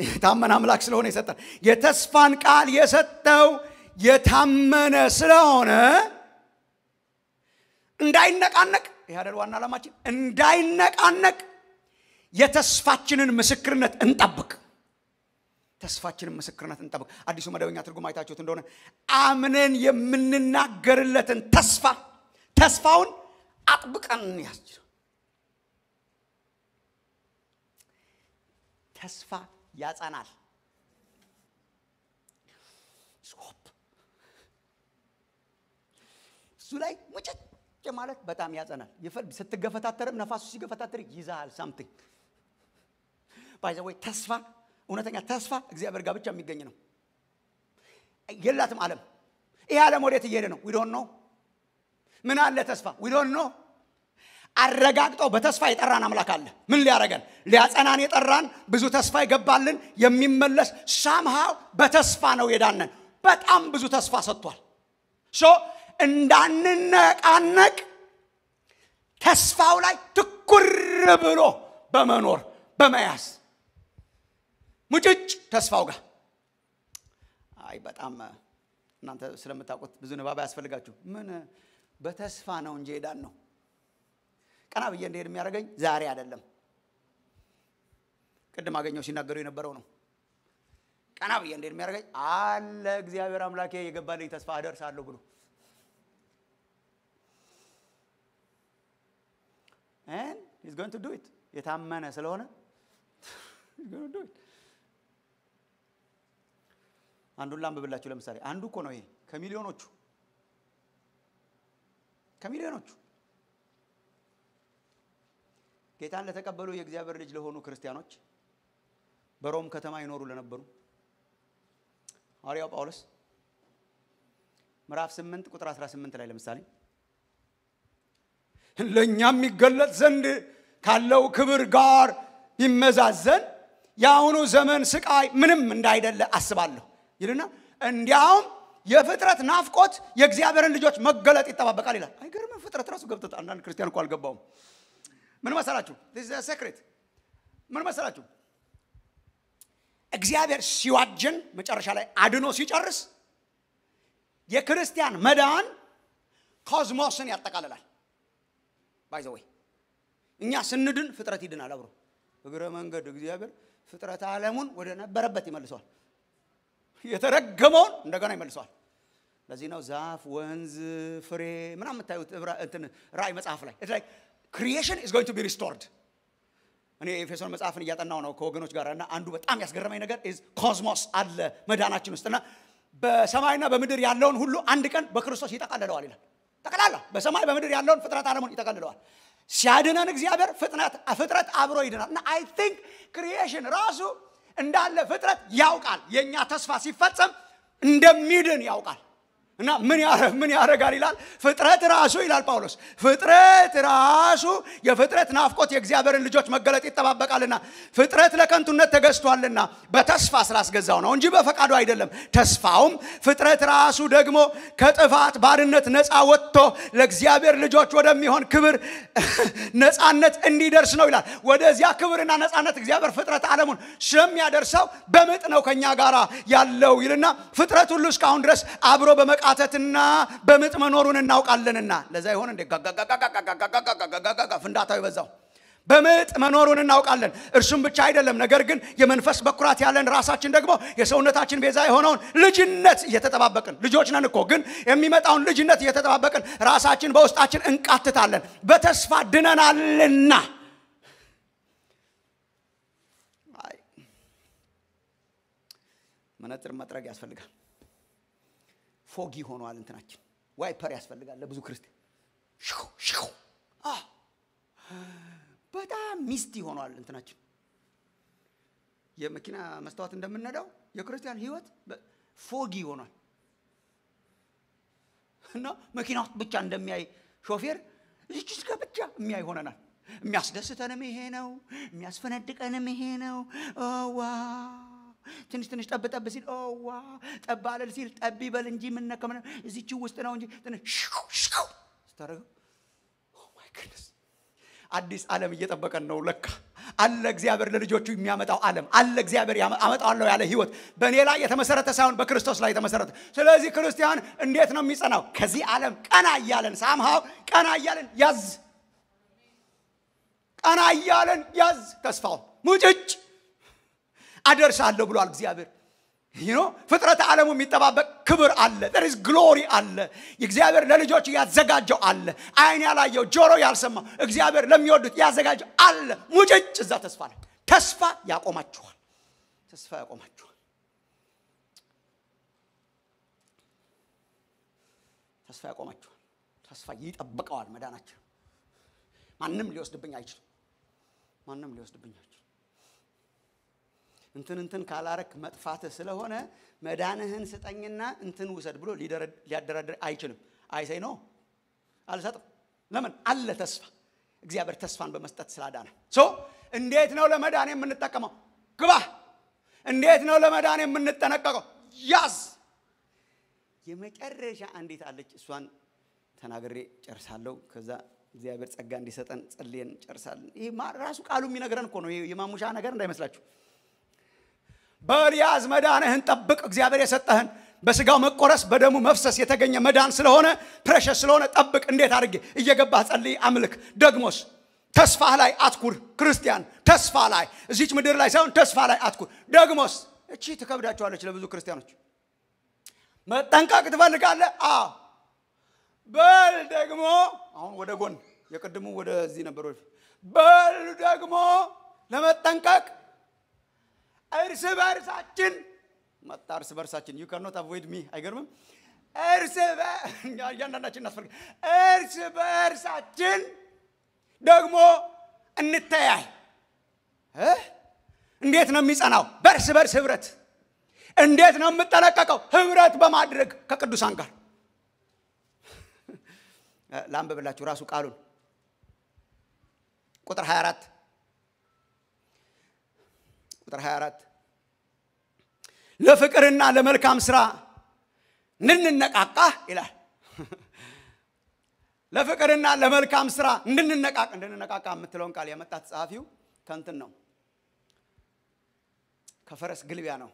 S1: የታመነ አምላክ ስለሆነ የሰጠን የተስፋን ቃል የሰጠው የታመነ ስለሆነ እንዳይነቃነቅ ይህ አይደል ዋና ዓላማችን እንዳይነቃነቅ የተስፋችንን ምስክርነት እንጠብቅ ተስፋችንን ምስክርነት እንጠብቅ። አዲሱ መደበኛ ትርጉም አይታችሁት እንደሆነ አምነን የምንናገርለትን ተስፋ ተስፋውን አጥብቀን እንያዝ። ተስፋ ያጸናል። እሱ ላይ ሙጭጭ ማለት በጣም ያጸናል። ይፈል ስትገፈታተርም ነፋሱ ሲገፈታተር ይዛል ሳምቲንግ ባይዘወይ ተስፋ እውነተኛ ተስፋ እግዚአብሔር ጋር ብቻ የሚገኝ ነው። የላትም ዓለም። ይህ ዓለም ወዴት እየሄደ ነው? ዊዶን ነው። ምን አለ ተስፋ? ዊዶን ነው። አረጋግጦ በተስፋ የጠራን አምላክ አለ። ምን ሊያረገን? ሊያጸናን የጠራን ብዙ ተስፋ ይገባልን የሚመለስ ሳምሃው በተስፋ ነው የዳነን። በጣም ብዙ ተስፋ ሰጥቷል። ሶ እንዳንነቃነቅ ተስፋው ላይ ትኩር ብሎ በመኖር በመያዝ ሙጭጭ ተስፋው ጋር አይ በጣም እናንተ ስለምታውቁት ብዙ ንባብ ያስፈልጋችሁ ምን በተስፋ ነው እንጂ ሄዳን ነው ቀና ብዬ እንደሄድ የሚያደርገኝ ዛሬ አይደለም ቅድም አገኘው ሲናገሩ የነበረው ነው ቀና ብዬ እንደሄድ የሚያደርገኝ አለ እግዚአብሔር አምላኬ የገባልኝ ተስፋ አደርሳለሁ ብሎ ን ኢዝ ቱ ዱ ኢት የታመነ ስለሆነ ዱ ኢት አንዱን ላንብብላችሁ። ለምሳሌ አንዱ እኮ ነው ይሄ ከሚሊዮኖቹ ከሚሊዮኖቹ ጌታን ለተቀበሉ የእግዚአብሔር ልጅ ለሆኑ ክርስቲያኖች በሮም ከተማ ይኖሩ ለነበሩ ሐዋርያው ጳውሎስ ምዕራፍ 8 ቁጥር 18 ላይ ለምሳሌ ለእኛም የሚገለጥ ዘንድ ካለው ክብር ጋር ይመዛዘን የአሁኑ ዘመን ስቃይ ምንም እንዳይደለ አስባለሁ። ይልና እንዲያውም የፍጥረት ናፍቆት የእግዚአብሔርን ልጆች መገለጥ ይጠባበቃል ይላል። አይገርምም? ፍጥረት ራሱ ገብተት አንዳንድ ክርስቲያን እኮ አልገባውም። ምን መሰላችሁ? ሴክሬት ምን መሰላችሁ? እግዚአብሔር ሲዋጀን መጨረሻ ላይ አድኖ ሲጨርስ የክርስቲያን መዳን ኮዝሞስን ያጠቃልላል። ባይዘወይ እኛ ስንድን ፍጥረት ይድናል አብሮ እግረ መንገድ እግዚአብሔር ፍጥረት ዓለሙን ወደ ነበረበት ይመልሰዋል። የተረገመውን እንደገና ይመልሰዋል። ለዚህ ነው ዛፍ፣ ወንዝ፣ ፍሬ ምናም የምታዩት ራእይ መጽሐፍ ላይ ላይ ክሪኤሽን ኢዝ ጎይንግ ቱ ቢ ሪስቶርድ። እኔ ኤፌሶን መጽሐፍን እያጠናው ነው ከወገኖች ጋር እና አንዱ በጣም ያስገረመኝ ነገር ኢዝ ኮዝሞስ አለ መዳናችን ውስጥ በሰማይና በምድር ያለውን ሁሉ አንድ ቀን በክርስቶስ ይጠቃልለዋል ይላል። ጠቅላላ በሰማይ በምድር ያለውን ፍጥረት ዓለሙን ይጠቀልለዋል። ሲያድነን እግዚአብሔር ፍጥረት አብሮ ይድናል እና አይ ቲንክ ክሪኤሽን ራሱ እንዳለ ፍጥረት ያውቃል። የእኛ ተስፋ ሲፈጸም እንደሚድን ያውቃል። እና ምን ያደርጋል ይላል ፍጥረት ራሱ ይላል ጳውሎስ ፍጥረት ራሱ የፍጥረት ናፍቆት የእግዚአብሔርን ልጆች መገለጥ ይጠባበቃልና ፍጥረት ለከንቱነት ተገዝቷልና በተስፋ ስላስገዛው ነው እንጂ በፈቃዱ አይደለም ተስፋውም ፍጥረት ራሱ ደግሞ ከጥፋት ባርነት ነፃ ወጥቶ ለእግዚአብሔር ልጆች ወደሚሆን ክብር ነፃነት እንዲደርስ ነው ይላል ወደዚያ ክብርና ነፃነት እግዚአብሔር ፍጥረት ዓለሙን ስለሚያደርሰው በምጥ ነው ከኛ ጋር ያለው ይልና ፍጥረት ሁሉ እስካሁን ድረስ አብሮ በመቃ መቃተትና በምጥ መኖሩን እናውቃለንና ለዛ ይሆን እንዴ ፍንዳታው የበዛው በምጥ መኖሩን እናውቃለን። እርሱም ብቻ አይደለም፣ ነገር ግን የመንፈስ በኩራት ያለን ራሳችን ደግሞ የሰውነታችን ቤዛ የሆነውን ልጅነት እየተጠባበቅን ልጆች ነን እኮ ግን የሚመጣውን ልጅነት እየተጠባበቅን ራሳችን በውስጣችን እንቃትታለን። በተስፋ ድነናልና መነጽር መጥረግ ያስፈልጋል። ፎጊ ሆኗል እንትናችን። ዋይፐር ያስፈልጋል ለብዙ ክርስቲያን። ሽው በጣም ሚስቲ ሆኗል እንትናችን። የመኪና መስታወት እንደምንነዳው የክርስቲያን ህይወት ፎጊ ሆኗል እና መኪና ውስጥ ብቻ እንደሚያይ ሾፌር እዚች ጋ ብቻ የሚያይ ሆነናል። የሚያስደስተንም ይሄ ነው፣ የሚያስፈነድቀንም ይሄ ነው። ዋ ትንሽ ትንሽ ጠብ ጠብ ሲል ዋ ጠብ አለል ሲል ጠብ ይበል እንጂ ምነከመ እዚች ውስጥ ነው እንጂ ትንሽ ስታደርገው አዲስ ዓለም እየጠበቀን ነው ለካ አለ እግዚአብሔር ለልጆቹ የሚያመጣው ዓለም አለ እግዚአብሔር አመጣዋለሁ ያለ ህይወት በእኔ ላይ የተመሰረተ ሳይሆን በክርስቶስ ላይ የተመሰረተ ስለዚህ ክርስቲያን እንዴት ነው የሚጸናው ከዚህ ዓለም ቀና እያለን ሳምሃው ቀና እያለን ያዝ ቀና እያለን ያዝ ተስፋው ሙጭጭ አደርሳለሁ ብሏል እግዚአብሔር። ይኖ ፍጥረት ዓለሙ የሚጠባበቅ ክብር አለ። ዝ ግሎሪ አለ። እግዚአብሔር ለልጆች ያዘጋጀው አለ። አይን ያላየው ጆሮ ያልሰማው እግዚአብሔር ለሚወዱት ያዘጋጀው አለ። ሙጭጭ እዛ ተስፋ ላይ ተስፋ ያቆማችኋል። ተስፋ ያቆማችኋል። ተስፋ ያቆማችኋል። ተስፋ ይጠብቀዋል መዳናችን። ማንም ሊወስድብኝ አይችልም። ማንም ሊወስድብኝ አይችልም። እንትን እንትን ካላረክ መጥፋት ስለሆነ መዳንህን ስጠኝና እንትን ውሰድ ብሎ ሊያደራድር አይችልም። አይሰይ ነው አልሰጥም። ለምን አለ ተስፋ። እግዚአብሔር ተስፋን በመስጠት ስላዳነ ሶ እንዴት ነው ለመዳን የምንጠቀመው? ግባ። እንዴት ነው ለመዳን የምንጠነቀቀው? ያዝ። የመጨረሻ አንዲት አለች። እሷን ተናግሬ ጨርሳለሁ። ከዛ እግዚአብሔር ጸጋ እንዲሰጠን ጸልየን ጨርሳለን። ይህ ራሱ ቃሉ የሚነግረን እኮ ነው። የማሙሻ ነገር እንዳይመስላችሁ። በልያዝ መዳንህን ጠብቅ። እግዚአብሔር የሰጠህን በስጋው መቆረስ በደሙ መፍሰስ የተገኘ መዳን ስለሆነ ፕሬሸስ ስለሆነ ጠብቅ። እንዴት አድርጌ እየገባህ ጸልይ፣ አምልክ። ደግሞስ ተስፋ ላይ አትኩር። ክርስቲያን ተስፋ ላይ እዚች ምድር ላይ ሳይሆን ተስፋ ላይ አትኩር። ደግሞስ እቺ ትከብዳቸዋለች ለብዙ ክርስቲያኖች። መጠንቀቅ ትፈልጋለህ? አዎ። በል ደግሞ አሁን ወደ ጎን የቅድሙ ወደዚህ ነበር። በል ደግሞ ለመጠንቀቅ እርስ በእርሳችን መጣ። እርስ በእርሳችን ዩ ካኖት አቮይድ ሚ አይገርምም። እርስ እያንዳንዳችን እናስፈልግ። እርስ በእርሳችን ደግሞ እንተያይ። እንዴት ነው የሚጸናው? በእርስ በእርስ ህብረት። እንዴት ነው የምጠነቀቀው? ህብረት በማድረግ ከቅዱሳን ጋር ላንብብላችሁ ራሱ ቃሉን ቁጥር 24 ቁጥር 24 ለፍቅርና ለመልካም ስራ እንድንነቃቃ ይላል። ለፍቅርና ለመልካም ስራ እንድንነቃቃ እንድንነቃቃ የምትለውን ቃል የመጣት ጸሐፊው ከንትን ነው ከፈረስ ግልቢያ ነው።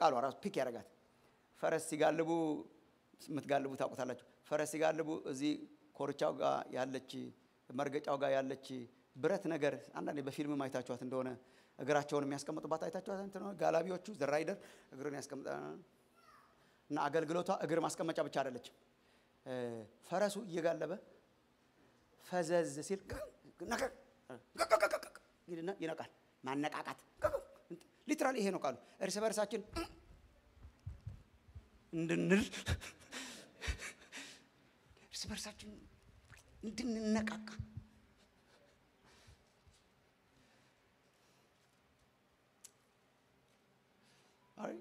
S1: ቃሏ ራሱ ፒክ ያደርጋት። ፈረስ ሲጋልቡ የምትጋልቡ ታውቁታላችሁ። ፈረስ ሲጋልቡ እዚህ ኮርቻው ጋር ያለች መርገጫው ጋር ያለች ብረት ነገር አንዳንዴ በፊልም አይታችኋት እንደሆነ እግራቸውን የሚያስቀምጡባት አይታችኋት እንትን ጋላቢዎቹ ዘራይደር እግሩን ያስቀምጠ እና አገልግሎቷ እግር ማስቀመጫ ብቻ አይደለችም። ፈረሱ እየጋለበ ፈዘዝ ሲል ይነቃል። ማነቃቃት ሊትራል ይሄ ነው ቃሉ። እርስ በርሳችን እንድንል እርስ በርሳችን እንድንነቃቃ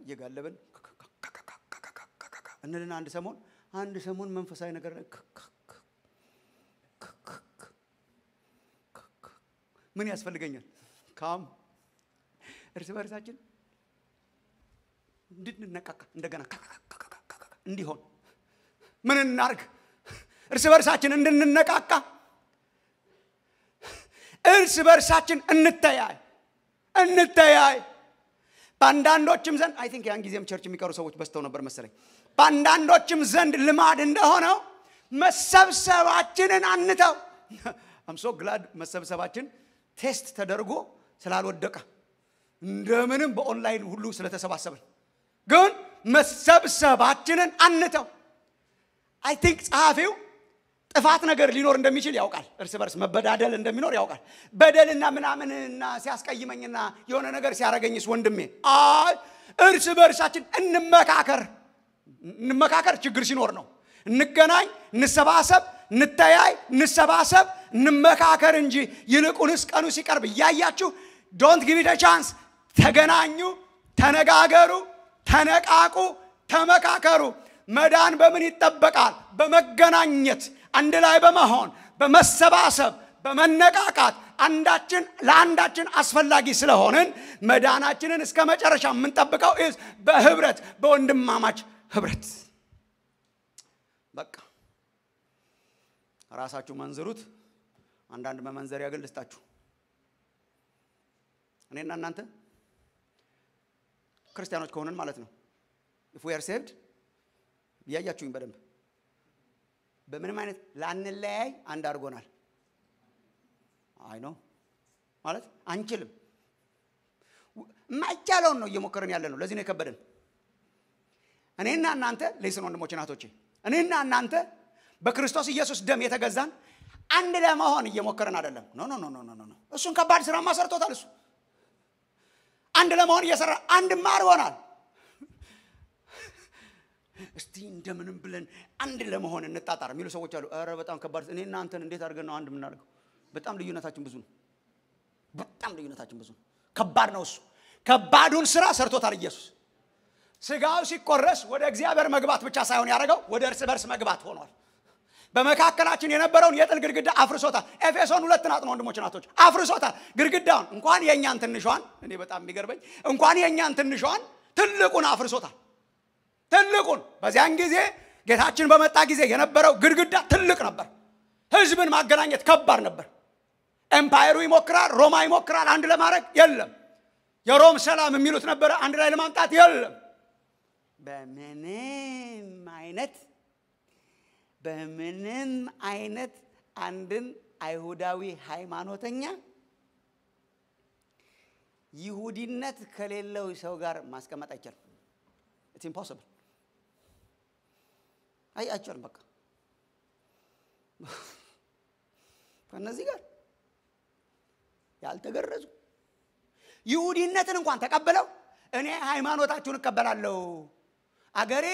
S1: እየጋለብን እንልን አንድ ሰሞን አንድ ሰሞን መንፈሳዊ ነገር ምን ያስፈልገኛል? ካም እርስ በርሳችን እንድንነቃቃ እንደገና እንዲሆን ምን እናርግ? እርስ በርሳችን እንድንነቃቃ እርስ በርሳችን እንተያይ እንተያይ በአንዳንዶችም ዘንድ አይ ቲንክ ያን ጊዜም ቸርች የሚቀሩ ሰዎች በስተው ነበር መሰለኝ በአንዳንዶችም ዘንድ ልማድ እንደሆነው መሰብሰባችንን አንተው አምሶ ግላድ መሰብሰባችን ቴስት ተደርጎ ስላልወደቀ እንደምንም በኦንላይን ሁሉ ስለተሰባሰብን ግን መሰብሰባችንን አንተው አይ ቲንክ ጸሐፊው ጥፋት ነገር ሊኖር እንደሚችል ያውቃል። እርስ በርስ መበዳደል እንደሚኖር ያውቃል። በደልና ምናምንና ሲያስቀይመኝና የሆነ ነገር ሲያረገኝስ ወንድሜ፣ አይ እርስ በርሳችን እንመካከር። እንመካከር ችግር ሲኖር ነው። እንገናኝ፣ እንሰባሰብ፣ እንተያይ፣ እንሰባሰብ፣ እንመካከር እንጂ ይልቁንስ ቀኑ ሲቀርብ እያያችሁ ዶንት ጊቪት ቻንስ። ተገናኙ፣ ተነጋገሩ፣ ተነቃቁ፣ ተመካከሩ። መዳን በምን ይጠበቃል? በመገናኘት አንድ ላይ በመሆን በመሰባሰብ በመነቃቃት አንዳችን ለአንዳችን አስፈላጊ ስለሆንን መዳናችንን እስከ መጨረሻ የምንጠብቀው ስ በህብረት በወንድማማች ህብረት በቃ ራሳችሁ መንዝሩት አንዳንድ መመንዘሪያ ግን ልስጣችሁ እኔና እናንተ ክርስቲያኖች ከሆንን ማለት ነው ኢፍ ዌር ሴቭድ እያያችሁኝ በደንብ በምንም አይነት ላንለያይ አንድ አድርጎናል። አይ ነው ማለት አንችልም። የማይቻለውን ነው እየሞከርን ያለ ነው። ለዚህ ነው የከበደን። እኔና እናንተ ሌስን ወንድሞችን እናቶቼ፣ እኔና እናንተ በክርስቶስ ኢየሱስ ደም የተገዛን አንድ ለመሆን እየሞከርን አይደለም። ኖ ኖ ኖ ኖ ኖ እሱን ከባድ ስራማ ሰርቶታል። እሱ አንድ ለመሆን እየሰራ ማር ሆናል። እስቲ እንደምንም ብለን አንድ ለመሆን እንጣጣር የሚሉ ሰዎች አሉ። ኧረ በጣም ከባድ። እኔ እናንተን እንዴት አድርገን ነው አንድ የምናደርገው? በጣም ልዩነታችን ብዙ ነው። በጣም ልዩነታችን ብዙ ነው። ከባድ ነው እሱ። ከባዱን ስራ ሰርቶታል ኢየሱስ። ስጋው ሲቆረስ ወደ እግዚአብሔር መግባት ብቻ ሳይሆን ያደረገው ወደ እርስ በርስ መግባት ሆኗል። በመካከላችን የነበረውን የጥል ግድግዳ አፍርሶታል። ኤፌሶን ሁለትን አጥኖ ወንድሞች ናቶች አፍርሶታል። ግድግዳውን እንኳን የእኛን ትንሿን እኔ በጣም የሚገርበኝ እንኳን የእኛን ትንሿን ትልቁን አፍርሶታል። ትልቁን በዚያን ጊዜ ጌታችን በመጣ ጊዜ የነበረው ግድግዳ ትልቅ ነበር። ህዝብን ማገናኘት ከባድ ነበር። ኤምፓየሩ ይሞክራል፣ ሮማ ይሞክራል፣ አንድ ለማድረግ የለም። የሮም ሰላም የሚሉት ነበረ፣ አንድ ላይ ለማምጣት የለም። በምንም አይነት በምንም አይነት አንድን አይሁዳዊ ሃይማኖተኛ ይሁዲነት ከሌለው ሰው ጋር ማስቀመጥ አይቻልም ኢትስ ኢምፖስብል አያቸዋል። በቃ ከእነዚህ ጋር ያልተገረዙ ይሁዲነትን እንኳን ተቀብለው እኔ ሃይማኖታችሁን እቀበላለሁ፣ አገሬ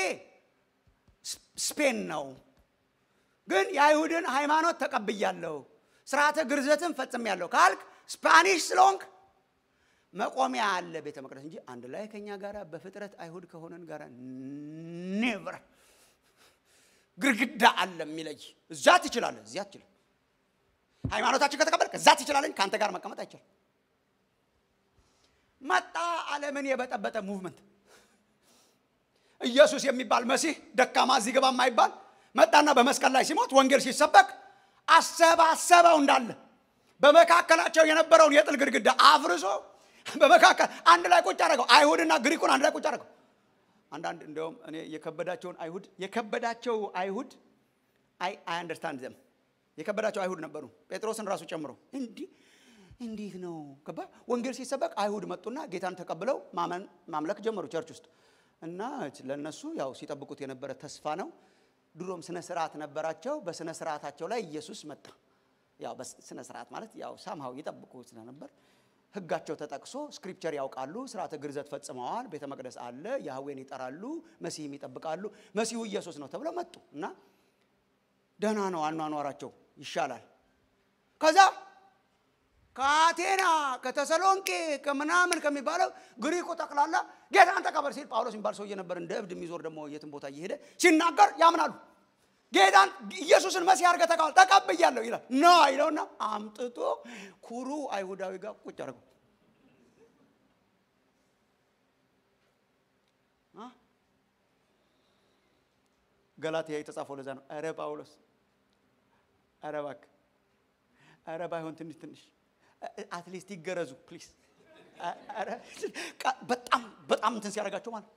S1: ስፔን ነው፣ ግን የአይሁድን ሃይማኖት ተቀብያለሁ፣ ስርዓተ ግርዘትን ያለው ካልክ ስፓኒሽ ስሎንክ መቆሚያ አለ ቤተ መቅደስ እንጂ አንድ ላይ ከኛ ጋር በፍጥረት አይሁድ ከሆነን ጋር ኔቨር ግርግዳ አለ የሚለይ። እዛ ትችላለህ፣ እዚያ አትችልም። ሃይማኖታችን ከተቀበልክ እዛ ትችላለህ፣ ከአንተ ጋር መቀመጥ አይቻልም። መጣ ዓለምን የበጠበጠ ሙቭመንት። ኢየሱስ የሚባል መሲህ ደካማ እዚህ ግባ የማይባል መጣና በመስቀል ላይ ሲሞት ወንጌል ሲሰበክ አሰባሰበው እንዳለ በመካከላቸው የነበረውን የጥል ግድግዳ አፍርሶ በመካከል አንድ ላይ ቁጭ አደረገው። አይሁድና ግሪኩን አንድ ላይ ቁጭ አደረገው። አንዳንድ እንደውም እኔ የከበዳቸውን አይሁድ የከበዳቸው አይሁድ አይ አይ አንደርስታንድ ዘም የከበዳቸው አይሁድ ነበሩ ጴጥሮስን ራሱ ጨምሮ እንዲህ እንዴት ነው ከባ ወንጌል ሲሰበክ አይሁድ መጡና ጌታን ተቀብለው ማምለክ ጀመሩ ቸርች ውስጥ እና ለነሱ ያው ሲጠብቁት የነበረ ተስፋ ነው ድሮም ስነ ስርዓት ነበራቸው በስነ ስርዓታቸው ላይ ኢየሱስ መጣ ያው በስነ ስርዓት ማለት ያው ሳምሃው ይጠብቁ ስለነበር ህጋቸው ተጠቅሶ ስክሪፕቸር ያውቃሉ፣ ስርዓተ ግርዘት ፈጽመዋል፣ ቤተ መቅደስ አለ፣ ያህዌን ይጠራሉ፣ መሲህም ይጠብቃሉ፣ መሲሁ ኢየሱስ ነው ተብለው መጡ እና ደህና ነው አኗኗራቸው ይሻላል። ከዛ ከአቴና ከተሰሎንቄ ከምናምን ከሚባለው ግሪኮ ጠቅላላ ጌታን ተቀበል ሲል ጳውሎስ የሚባል ሰው ነበር። እንደ እብድ የሚዞር ደግሞ የትም ቦታ እየሄደ ሲናገር ያምናሉ። ጌታን ኢየሱስን መሲህ አድርገህ ተቃወም ተቀብያለሁ ይላል ና ይለውና አምጥቶ ኩሩ አይሁዳዊ ጋር ቁጭ አድርገው ገላትያ የተጻፈው ለዛ ነው። ኧረ ጳውሎስ፣ ኧረ እባክህ፣ ኧረ ባይሆን ትንሽ ትንሽ አትሊስት ይገረዙ ፕሊስ። በጣም በጣም እንትን ሲያደርጋቸው ማለት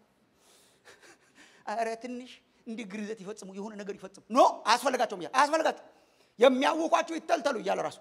S1: ኧረ ትንሽ እንዲህ ግርዘት ይፈጽሙ የሆነ ነገር ይፈጽሙ ኖ አያስፈልጋቸውም እያለ አያስፈልጋቸው የሚያውቋቸው ይተልተሉ እያለ ራሱ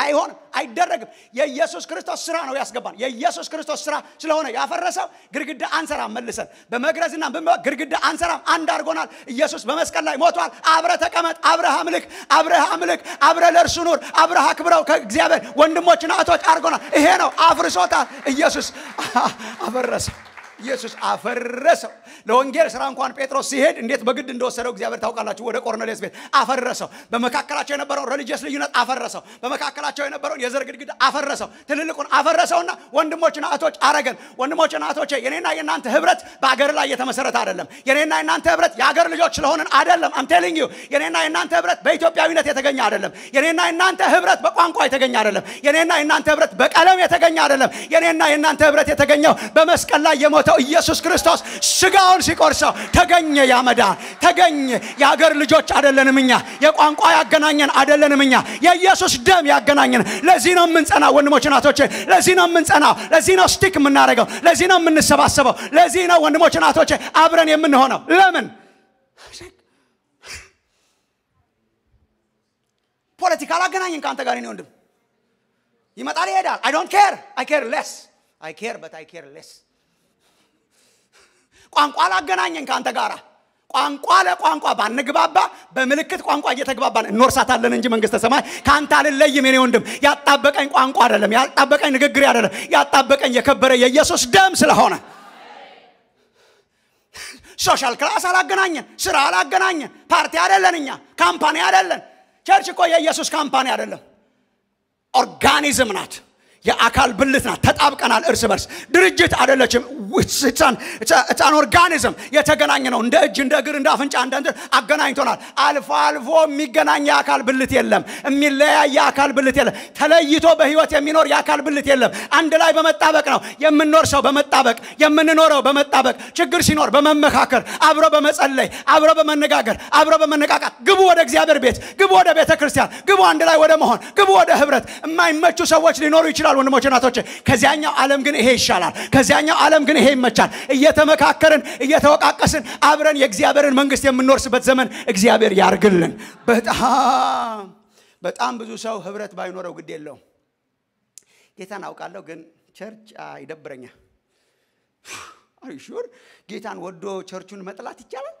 S1: አይሆንም አይደረግም የኢየሱስ ክርስቶስ ስራ ነው ያስገባን የኢየሱስ ክርስቶስ ስራ ስለሆነ ያፈረሰው ግድግዳ አንሰራም መልሰን በመግረዝና ግድግዳ አንሰራም አንድ አርጎናል ኢየሱስ በመስቀል ላይ ሞቷል አብረ ተቀመጥ አብረሃ አምልክ አብረህ አምልክ አብረ ለእርሱ ኑር አብረሃ አክብረው ከእግዚአብሔር ወንድሞችና እህቶች አርጎናል ይሄ ነው አፍርሶታል ኢየሱስ አፈረሰው ኢየሱስ አፈረሰው። ለወንጌል ስራ እንኳን ጴጥሮስ ሲሄድ እንዴት በግድ እንደወሰደው እግዚአብሔር ታውቃላችሁ። ወደ ቆርኔሌስ ቤት አፈረሰው። በመካከላቸው የነበረውን ሪሊጂየስ ልዩነት አፈረሰው። በመካከላቸው የነበረውን የዘር ግድግዳ አፈረሰው። ትልልቁን አፈረሰውና ወንድሞችና እህቶች አረገን። ወንድሞችና እህቶቼ የኔና የእናንተ ህብረት በአገር ላይ የተመሰረተ አይደለም። የኔና የእናንተ ህብረት የአገር ልጆች ስለሆንን አይደለም። አም ቴሊንግ ዩ የኔና የእናንተ ህብረት በኢትዮጵያዊነት የተገኘ አይደለም። የኔና የእናንተ ህብረት በቋንቋ የተገኘ አይደለም። የኔና የእናንተ ህብረት በቀለም የተገኘ አይደለም። የኔና የእናንተ ህብረት የተገኘው በመስቀል ላይ የሞተ የሞተው ኢየሱስ ክርስቶስ ስጋውን ሲቆርሰው ተገኘ ያመዳን ተገኘ። የሀገር ልጆች አደለንም እኛ፣ የቋንቋ ያገናኘን አደለንም እኛ፣ የኢየሱስ ደም ያገናኘን። ለዚህ ነው የምንጸናው ወንድሞች እናቶች፣ ለዚህ ነው የምንጸናው፣ ለዚህ ነው ስቲክ የምናደርገው፣ ለዚህ ነው የምንሰባሰበው፣ ለዚህ ነው ወንድሞች እናቶች አብረን የምንሆነው። ለምን ፖለቲካ አላገናኝን ከአንተ ጋር ወንድም ይመጣል ይሄዳል። አይ ዶንት ኬር አይ ኬር ሌስ አይ ኬር በት አይ ኬር ሌስ ቋንቋ አላገናኘን ከአንተ ጋር ቋንቋ ለቋንቋ ባንግባባ በምልክት ቋንቋ እየተግባባን እኖርሳታለን እንጂ መንግስተ ሰማይ ከአንተ አልለይም። እኔ ወንድም ያጣበቀኝ ቋንቋ አይደለም፣ ያጣበቀኝ ንግግር አይደለም፣ ያጣበቀኝ የከበረ የኢየሱስ ደም ስለሆነ ሶሻል ክላስ አላገናኘን፣ ስራ አላገናኘን፣ ፓርቲ አይደለን እኛ፣ ካምፓኒ አይደለን። ቸርች እኮ የኢየሱስ ካምፓኒ አይደለም፣ ኦርጋኒዝም ናት። የአካል ብልት ናት። ተጣብቀናል እርስ በርስ። ድርጅት አደለችም። ህፃን ኦርጋኒዝም የተገናኘ ነው። እንደ እጅ፣ እንደ እግር፣ እንደ አፍንጫ እንደ አገናኝቶናል። አልፎ አልፎ የሚገናኝ የአካል ብልት የለም። የሚለያይ የአካል ብልት የለም። ተለይቶ በህይወት የሚኖር የአካል ብልት የለም። አንድ ላይ በመጣበቅ ነው የምንኖር ሰው በመጣበቅ የምንኖረው በመጣበቅ ችግር ሲኖር በመመካከር አብሮ በመጸለይ አብሮ በመነጋገር አብሮ በመነቃቃት ግቡ ወደ እግዚአብሔር ቤት ግቡ ወደ ቤተ ክርስቲያን ግቡ አንድ ላይ ወደ መሆን ግቡ ወደ ህብረት የማይመቹ ሰዎች ሊኖሩ ይችላሉ። ወንድሞች እናቶች ከዚያኛው ዓለም ግን ይሄ ይሻላል ከዚያኛው ዓለም ግን ይሄ ይመቻል እየተመካከርን እየተወቃቀስን አብረን የእግዚአብሔርን መንግስት የምንወርስበት ዘመን እግዚአብሔር ያርግልን በጣም በጣም ብዙ ሰው ህብረት ባይኖረው ግድ የለውም ጌታን አውቃለሁ ግን ቸርች ይደብረኛል አይሹር ጌታን ወዶ ቸርቹን መጥላት ይቻላል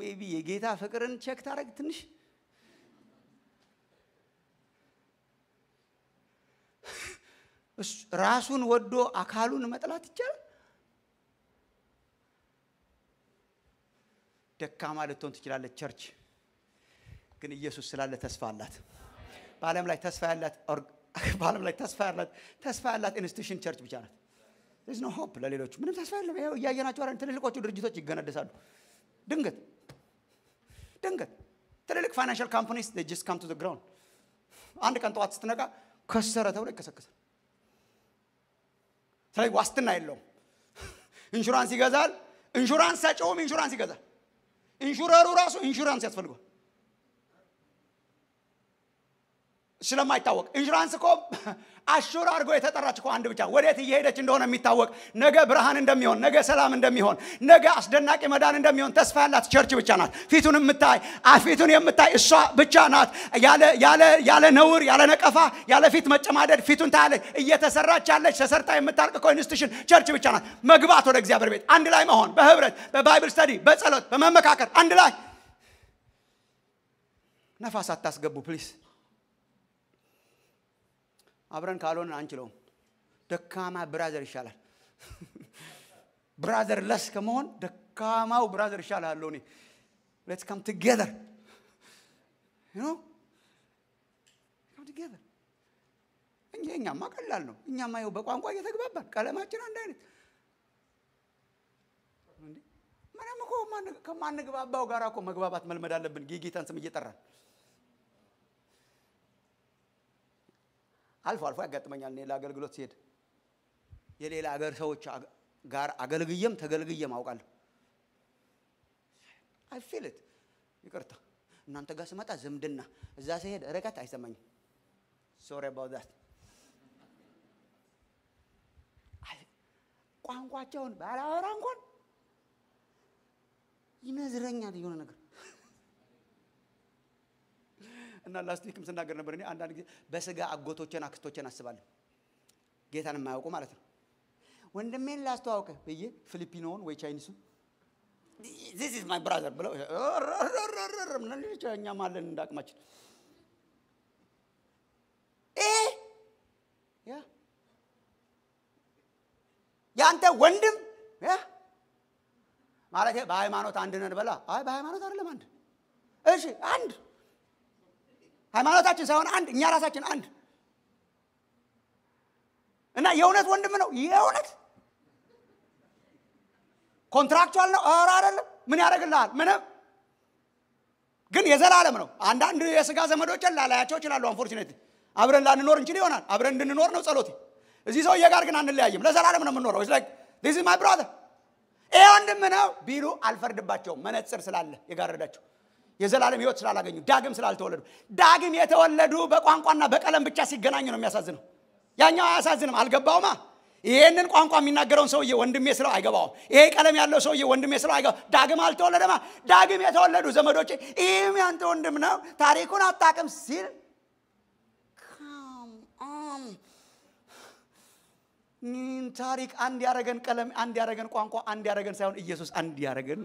S1: ሜቢ የጌታ ፍቅርን ቸክ ታደረግ ትንሽ ራሱን ወዶ አካሉን መጥላት ይቻላል? ደካማ ልትሆን ትችላለች ቸርች፣ ግን ኢየሱስ ስላለ ተስፋ አላት። በዓለም ላይ ተስፋ ያላት በዓለም ላይ ተስፋ ያላት ተስፋ ያላት ኢንስቲቱሽን ቸርች ብቻ ናት። ኢዝ ኖ ሆፕ ለሌሎቹ ምንም ተስፋ የለም። ያው እያየናቸው አይደል? ትልልቆቹ ድርጅቶች ይገነደሳሉ። ድንገት ድንገት ትልልቅ ፋይናንሻል ካምፓኒስ ጀስት ካም ቱ ግራውንድ። አንድ ቀን ጠዋት ስትነቃ ከሰረ ተብሎ ይከሰከሳል። ስለዚህ ዋስትና የለውም። ኢንሹራንስ ይገዛል። ኢንሹራንስ ሰጪውም ኢንሹራንስ ይገዛል። ኢንሹረሩ ራሱ ኢንሹራንስ ያስፈልገዋል። ስለማይታወቅ ኢንሹራንስ እኮ አሹር አድርጎ የተጠራች እኮ አንድ ብቻ ወዴት እየሄደች እንደሆነ የሚታወቅ ነገ ብርሃን እንደሚሆን ነገ ሰላም እንደሚሆን ነገ አስደናቂ መዳን እንደሚሆን ተስፋ ያላት ቸርች ብቻ ናት ፊቱን የምታይ ፊቱን የምታይ እሷ ብቻ ናት ያለ ነውር ያለ ነቀፋ ያለ ፊት መጨማደድ ፊቱን ታያለች እየተሰራች ያለች ተሰርታ የምታልቅ እኮ ቸርች ብቻ ናት መግባት ወደ እግዚአብሔር ቤት አንድ ላይ መሆን በህብረት በባይብል ስተዲ በጸሎት በመመካከር አንድ ላይ ነፋስ አታስገቡ ፕሊስ አብረን ካልሆንን አንችለውም። ደካማ ብራዘር ይሻላል። ብራዘር ለስ ከመሆን ደካማው ብራዘር ይሻላል አለው። እኔ ሌትስ ካም ቱጌዘር ዩ ካም ቱጌዘር እንጂ እኛማ ቀላል ነው። እኛማ ይኸው በቋንቋ እየተግባባን ቀለማችን አንድ አይነት። ምንም እኮ ከማንግባባው ጋር እኮ መግባባት መልመድ አለብን። ጌጌታን ስም እየጠራን አልፎ አልፎ ያጋጥመኛል። እኔ ለአገልግሎት ሲሄድ የሌላ አገር ሰዎች ጋር አገልግየም ተገልግየም አውቃለሁ። አይ ይቅርታ፣ እናንተ ጋር ስመጣ ዝምድና፣ እዛ ሲሄድ ርቀት አይሰማኝም። ሶሪ አባውት ዛት። ቋንቋቸውን ባላወራ እንኳን ይነዝረኛል የሆነ ነገር እና ላስት ዊክም ስናገር ነበር። እኔ አንዳንድ ጊዜ በስጋ አጎቶቼን አክስቶቼን አስባለሁ፣ ጌታን የማያውቁ ማለት ነው። ወንድሜን ላስተዋውቅ ብዬ ፊሊፒኖን ወይ ቻይኒሱን ዚስ ኢዝ ማይ ብራዘር ብለው እኛም አለን እንዳቅማችን ያ ያንተ ወንድም ማለት በሃይማኖት አንድ ነን በላ። አይ በሃይማኖት አይደለም አንድ። እሺ አንድ ሃይማኖታችን ሳይሆን አንድ እኛ ራሳችን አንድ እና የእውነት ወንድም ነው የእውነት ኮንትራክቹዋል ነው ኧረ አይደለም ምን ያደርግልሃል ምንም ግን የዘላለም ነው አንዳንድ የስጋ ዘመዶችን ላላያቸው ይችላሉ አንፎርችኔት አብረን ላንኖር እንችል ይሆናል አብረን እንድንኖር ነው ጸሎቴ እዚህ ሰውዬ ጋር ግን አንለያይም ለዘላለም ነው የምንኖረው ላይክ ዚስ ማይ ብራዘር ይሄ ወንድም ነው ቢሉ አልፈርድባቸውም መነጽር ስላለ የጋረዳቸው የዘላለም ህይወት ስላላገኙ ዳግም ስላልተወለዱ ዳግም የተወለዱ በቋንቋና በቀለም ብቻ ሲገናኙ ነው የሚያሳዝነው። ያኛው አያሳዝንም፣ አልገባውማ። ይህንን ቋንቋ የሚናገረውን ሰውዬ ወንድሜ ስለው አይገባውም። ይሄ ቀለም ያለው ሰውዬ ወንድሜ ስለው አይገባ። ዳግም አልተወለደማ። ዳግም የተወለዱ ዘመዶች ይህም ያንተ ወንድም ነው፣ ታሪኩን አታውቅም ሲል ታሪክ አንድ ያረገን ቀለም አንድ ያረገን ቋንቋ አንድ ያረገን ሳይሆን ኢየሱስ አንድ ያረገን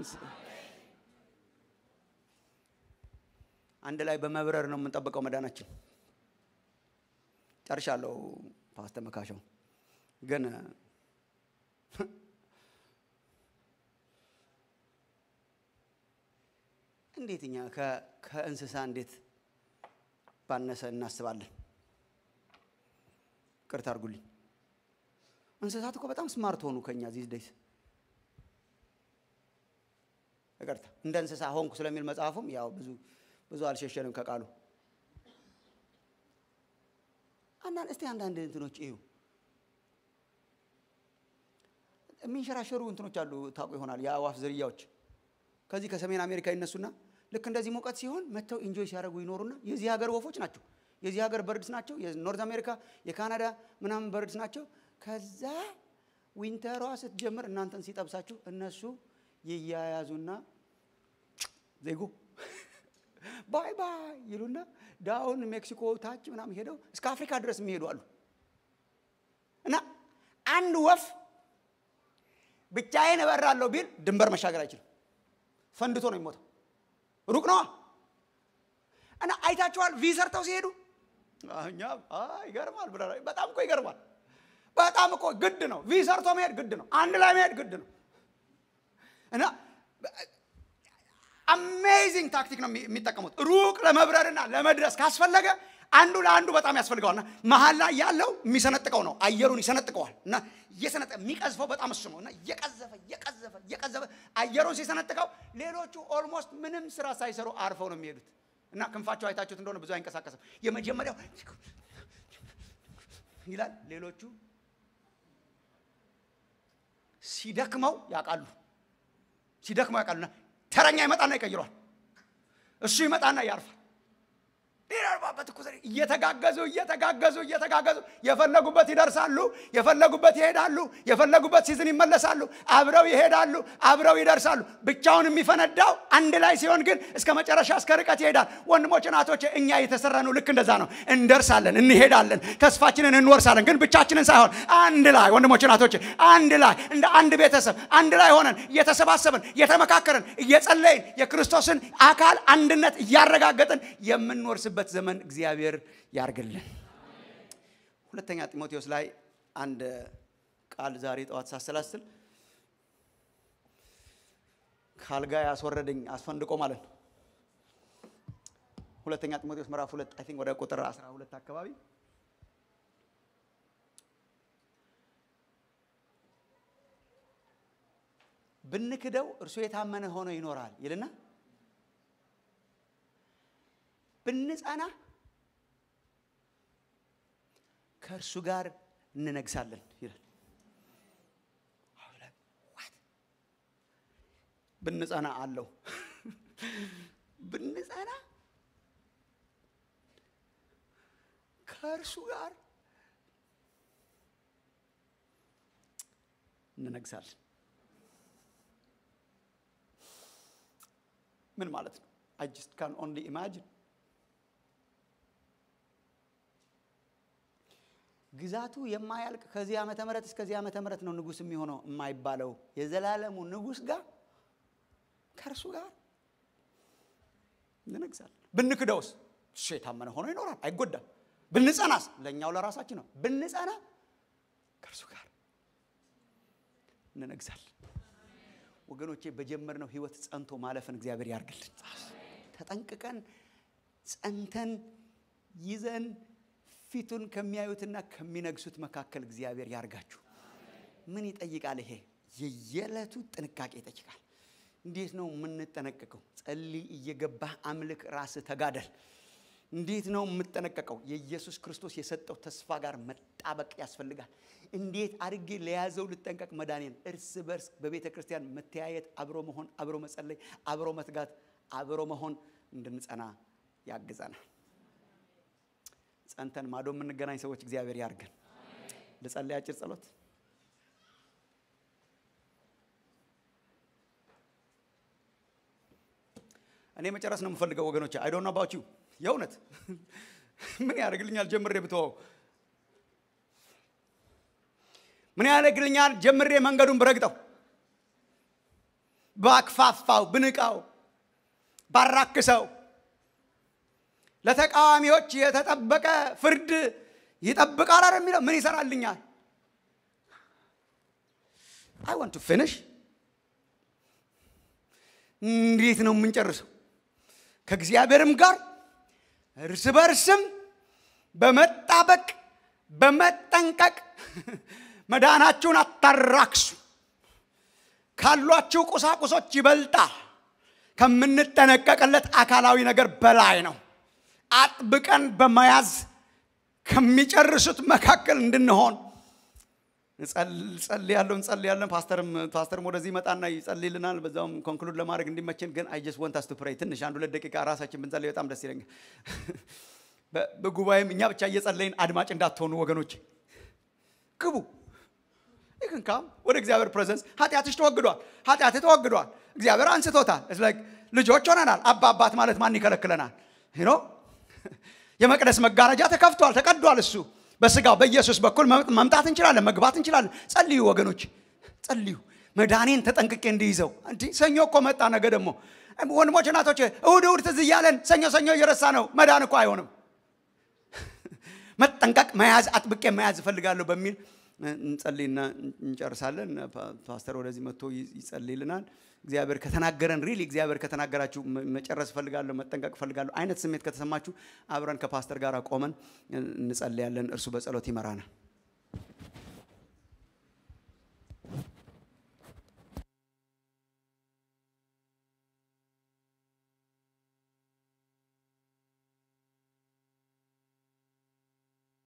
S1: አንድ ላይ በመብረር ነው የምንጠብቀው መዳናችን። ጨርሻለሁ። ፓስተር መካሻው ግን እንዴት እኛ ከእንስሳ እንዴት ባነሰ እናስባለን? ቅርት አድርጉልኝ። እንስሳት እኮ በጣም ስማርት ሆኑ ከኛ ዚህ ደይስ ይቅርታ፣ እንደ እንስሳ ሆንኩ ስለሚል መጽሐፉም ያው ብዙ ብዙ አልሸሸንም ከቃሉ። አንዳንድ እስቲ አንዳንድ እንትኖች እዩ የሚንሸራሸሩ እንትኖች አሉ። ታቁ ይሆናል የአእዋፍ ዝርያዎች ከዚህ ከሰሜን አሜሪካ ይነሱና ልክ እንደዚህ ሙቀት ሲሆን መጥተው ኢንጆይ ሲያደርጉ ይኖሩና የዚህ ሀገር ወፎች ናቸው፣ የዚህ ሀገር በርድስ ናቸው፣ የኖርዝ አሜሪካ የካናዳ ምናምን በርድስ ናቸው። ከዛ ዊንተሯ ስትጀምር እናንተን ሲጠብሳችሁ እነሱ ይያያዙና ዜጎ ባይ ባይ ይሉና ዳውን ሜክሲኮ ታች ምናም ሄደው እስከ አፍሪካ ድረስ የሚሄዱ አሉ። እና አንድ ወፍ ብቻዬን እበራለሁ ቢል ድንበር መሻገር አይችልም። ፈንድቶ ነው የሚሞተው። ሩቅ ነዋ። እና አይታችኋል፣ ቪ ሰርተው ሲሄዱ እኛም ይገርማል፣ በጣም እኮ ይገርማል። በጣም እኮ ግድ ነው። ቪ ሰርቶ መሄድ ግድ ነው። አንድ ላይ መሄድ ግድ ነው እና አሜዚንግ ታክቲክ ነው የሚጠቀሙት። ሩቅ ለመብረርና ለመድረስ ካስፈለገ አንዱ ለአንዱ በጣም ያስፈልገዋል ያስፈልገዋልና መሀል ላይ ያለው የሚሰነጥቀው ነው። አየሩን ይሰነጥቀዋል እና እየሰነጠ የሚቀዝፈው በጣም እሱ ነው እና እየቀዘፈ እየቀዘፈ እየቀዘፈ አየሩን ሲሰነጥቀው ሌሎቹ ኦልሞስት ምንም ስራ ሳይሰሩ አርፈው ነው የሚሄዱት እና ክንፋቸው አይታችሁት እንደሆነ ብዙ አይንቀሳቀስም። የመጀመሪያው ይላል፣ ሌሎቹ ሲደክመው ያውቃሉ ሲደክመው ያውቃሉና ተረኛ ይመጣና ይቀይሯል። እሱ ይመጣና ያርፋል። ሊረባበት እኮ እየተጋገዙ እየተጋገዙ እየተጋገዙ የፈለጉበት ይደርሳሉ፣ የፈለጉበት ይሄዳሉ፣ የፈለጉበት ሲዝን ይመለሳሉ። አብረው ይሄዳሉ፣ አብረው ይደርሳሉ። ብቻውን የሚፈነዳው አንድ ላይ ሲሆን ግን እስከ መጨረሻ እስከ ርቀት ይሄዳል። ወንድሞች እናቶች፣ እኛ የተሰራነው ልክ እንደዛ ነው። እንደርሳለን፣ እንሄዳለን፣ ተስፋችንን እንወርሳለን። ግን ብቻችንን ሳይሆን አንድ ላይ ወንድሞች እናቶች፣ አንድ ላይ እንደ አንድ ቤተሰብ አንድ ላይ ሆነን እየተሰባሰብን እየተመካከርን እየጸለይን የክርስቶስን አካል አንድነት እያረጋገጥን የምንወርስ የምንደርስበት ዘመን እግዚአብሔር ያርግልን። ሁለተኛ ጢሞቴዎስ ላይ አንድ ቃል ዛሬ ጠዋት ሳሰላስል ካልጋ ያስወረደኝ አስፈንድቆ ማለት ነው። ሁለተኛ ጢሞቴዎስ ምዕራፍ ሁለት አይ ቲንክ ወደ ቁጥር 12 አካባቢ ብንክደው እርሱ የታመነ ሆኖ ይኖራል ይልና ብንጸና ከእርሱ ጋር እንነግሳለን ይላል። ብንጸና አለው ብንጸና ከእርሱ ጋር እንነግሳለን። ምን ማለት ነው? አይ ጀስት ካን ኦንሊ ኢማጂን ግዛቱ የማያልቅ ከዚህ ዓመተ ምህረት እስከዚህ ዓመተ ምህረት ነው ንጉስ የሚሆነው የማይባለው የዘላለሙ ንጉስ ጋር ከእርሱ ጋር እንነግሳል። ብንክደውስ እሱ የታመነ ሆኖ ይኖራል፣ አይጎዳም። ብንጸናስ ለእኛው ለራሳችን ነው። ብንጸና ከእርሱ ጋር እንነግሳል። ወገኖቼ በጀመርነው ህይወት ጸንቶ ማለፍን እግዚአብሔር ያርግልን። ተጠንቅቀን ጸንተን ይዘን ፊቱን ከሚያዩትና ከሚነግሱት መካከል እግዚአብሔር ያርጋችሁ። ምን ይጠይቃል? ይሄ የየዕለቱ ጥንቃቄ ይጠይቃል። እንዴት ነው የምንጠነቀቀው? ጸልይ፣ እየገባህ አምልክ፣ ራስ ተጋደል። እንዴት ነው የምጠነቀቀው? የኢየሱስ ክርስቶስ የሰጠው ተስፋ ጋር መጣበቅ ያስፈልጋል። እንዴት አድርጌ ለያዘው ልጠንቀቅ? መዳኔን እርስ በርስ በቤተ ክርስቲያን መተያየት፣ አብሮ መሆን፣ አብሮ መጸለይ፣ አብሮ መትጋት፣ አብሮ መሆን እንድንጸና ያግዘናል። ጸንተን ማዶ የምንገናኝ ሰዎች እግዚአብሔር ያርገን። ልጸልይ አጭር ጸሎት። እኔ መጨረስ ነው የምፈልገው ወገኖች። አይ ዶንት ኖ አባውት ዩ የእውነት ምን ያደርግልኛል ጀምሬ ብተወው? ምን ያደርግልኛል ጀምሬ መንገዱን ብረግጠው፣ ባክፋፋው፣ ብንቃው፣ ባራክሰው ለተቃዋሚዎች የተጠበቀ ፍርድ ይጠብቃል አይደል የሚለው ምን ይሰራልኛል? አይ ዋንት ቱ ፊኒሽ እንዴት ነው የምንጨርሰው? ከእግዚአብሔርም ጋር እርስ በርስም በመጣበቅ በመጠንቀቅ መዳናችሁን አታራክሱ። ካሏችሁ ቁሳቁሶች ይበልጣል። ከምንጠነቀቅለት አካላዊ ነገር በላይ ነው። አጥብቀን በመያዝ ከሚጨርሱት መካከል እንድንሆን ጸልያለሁ እንጸልያለን። ፓስተርም ፓስተርም ወደዚህ ይመጣና ይጸልይልናል። በዛውም ኮንክሉድ ለማድረግ እንዲመችን ግን አይ ጀስት ወንት አስ ቱ ፕሬይ ትንሽ አንድ ሁለት ደቂቃ ራሳችን ብንጸልይ በጣም ደስ ይለኛል። በጉባኤም እኛ ብቻ እየጸለይን አድማጭ እንዳትሆኑ ወገኖች፣ ግቡ ይክንካም ወደ እግዚአብሔር ፕሬዘንስ። ኃጢአትሽ ተወግዷል፣ ኃጢአት ተወግዷል፣ እግዚአብሔር አንስቶታል። ልጆች ሆነናል። አባ አባት ማለት ማን ይከለክለናል? የመቅደስ መጋረጃ ተከፍቷል፣ ተቀዷል። እሱ በስጋው በኢየሱስ በኩል መምጣት እንችላለን፣ መግባት እንችላለን። ጸልዩ ወገኖች፣ ጸልዩ። መዳኔን ተጠንቅቄ እንዲይዘው። እንዲህ ሰኞ እኮ መጣ፣ ነገ ደግሞ ወንድሞች፣ እናቶች፣ እሁድ እሁድ ትዝ እያለን ሰኞ ሰኞ እየረሳ ነው። መዳን እኮ አይሆንም። መጠንቀቅ፣ መያዝ፣ አጥብቄ መያዝ እፈልጋለሁ በሚል እንጸልይና እንጨርሳለን። ፓስተር ወደዚህ መጥቶ ይጸልይልናል። እግዚአብሔር ከተናገረን ሪሊ እግዚአብሔር ከተናገራችሁ መጨረስ ፈልጋለሁ መጠንቀቅ ፈልጋለሁ አይነት ስሜት ከተሰማችሁ አብረን ከፓስተር ጋር ቆመን እንጸልያለን። እርሱ በጸሎት ይመራናል።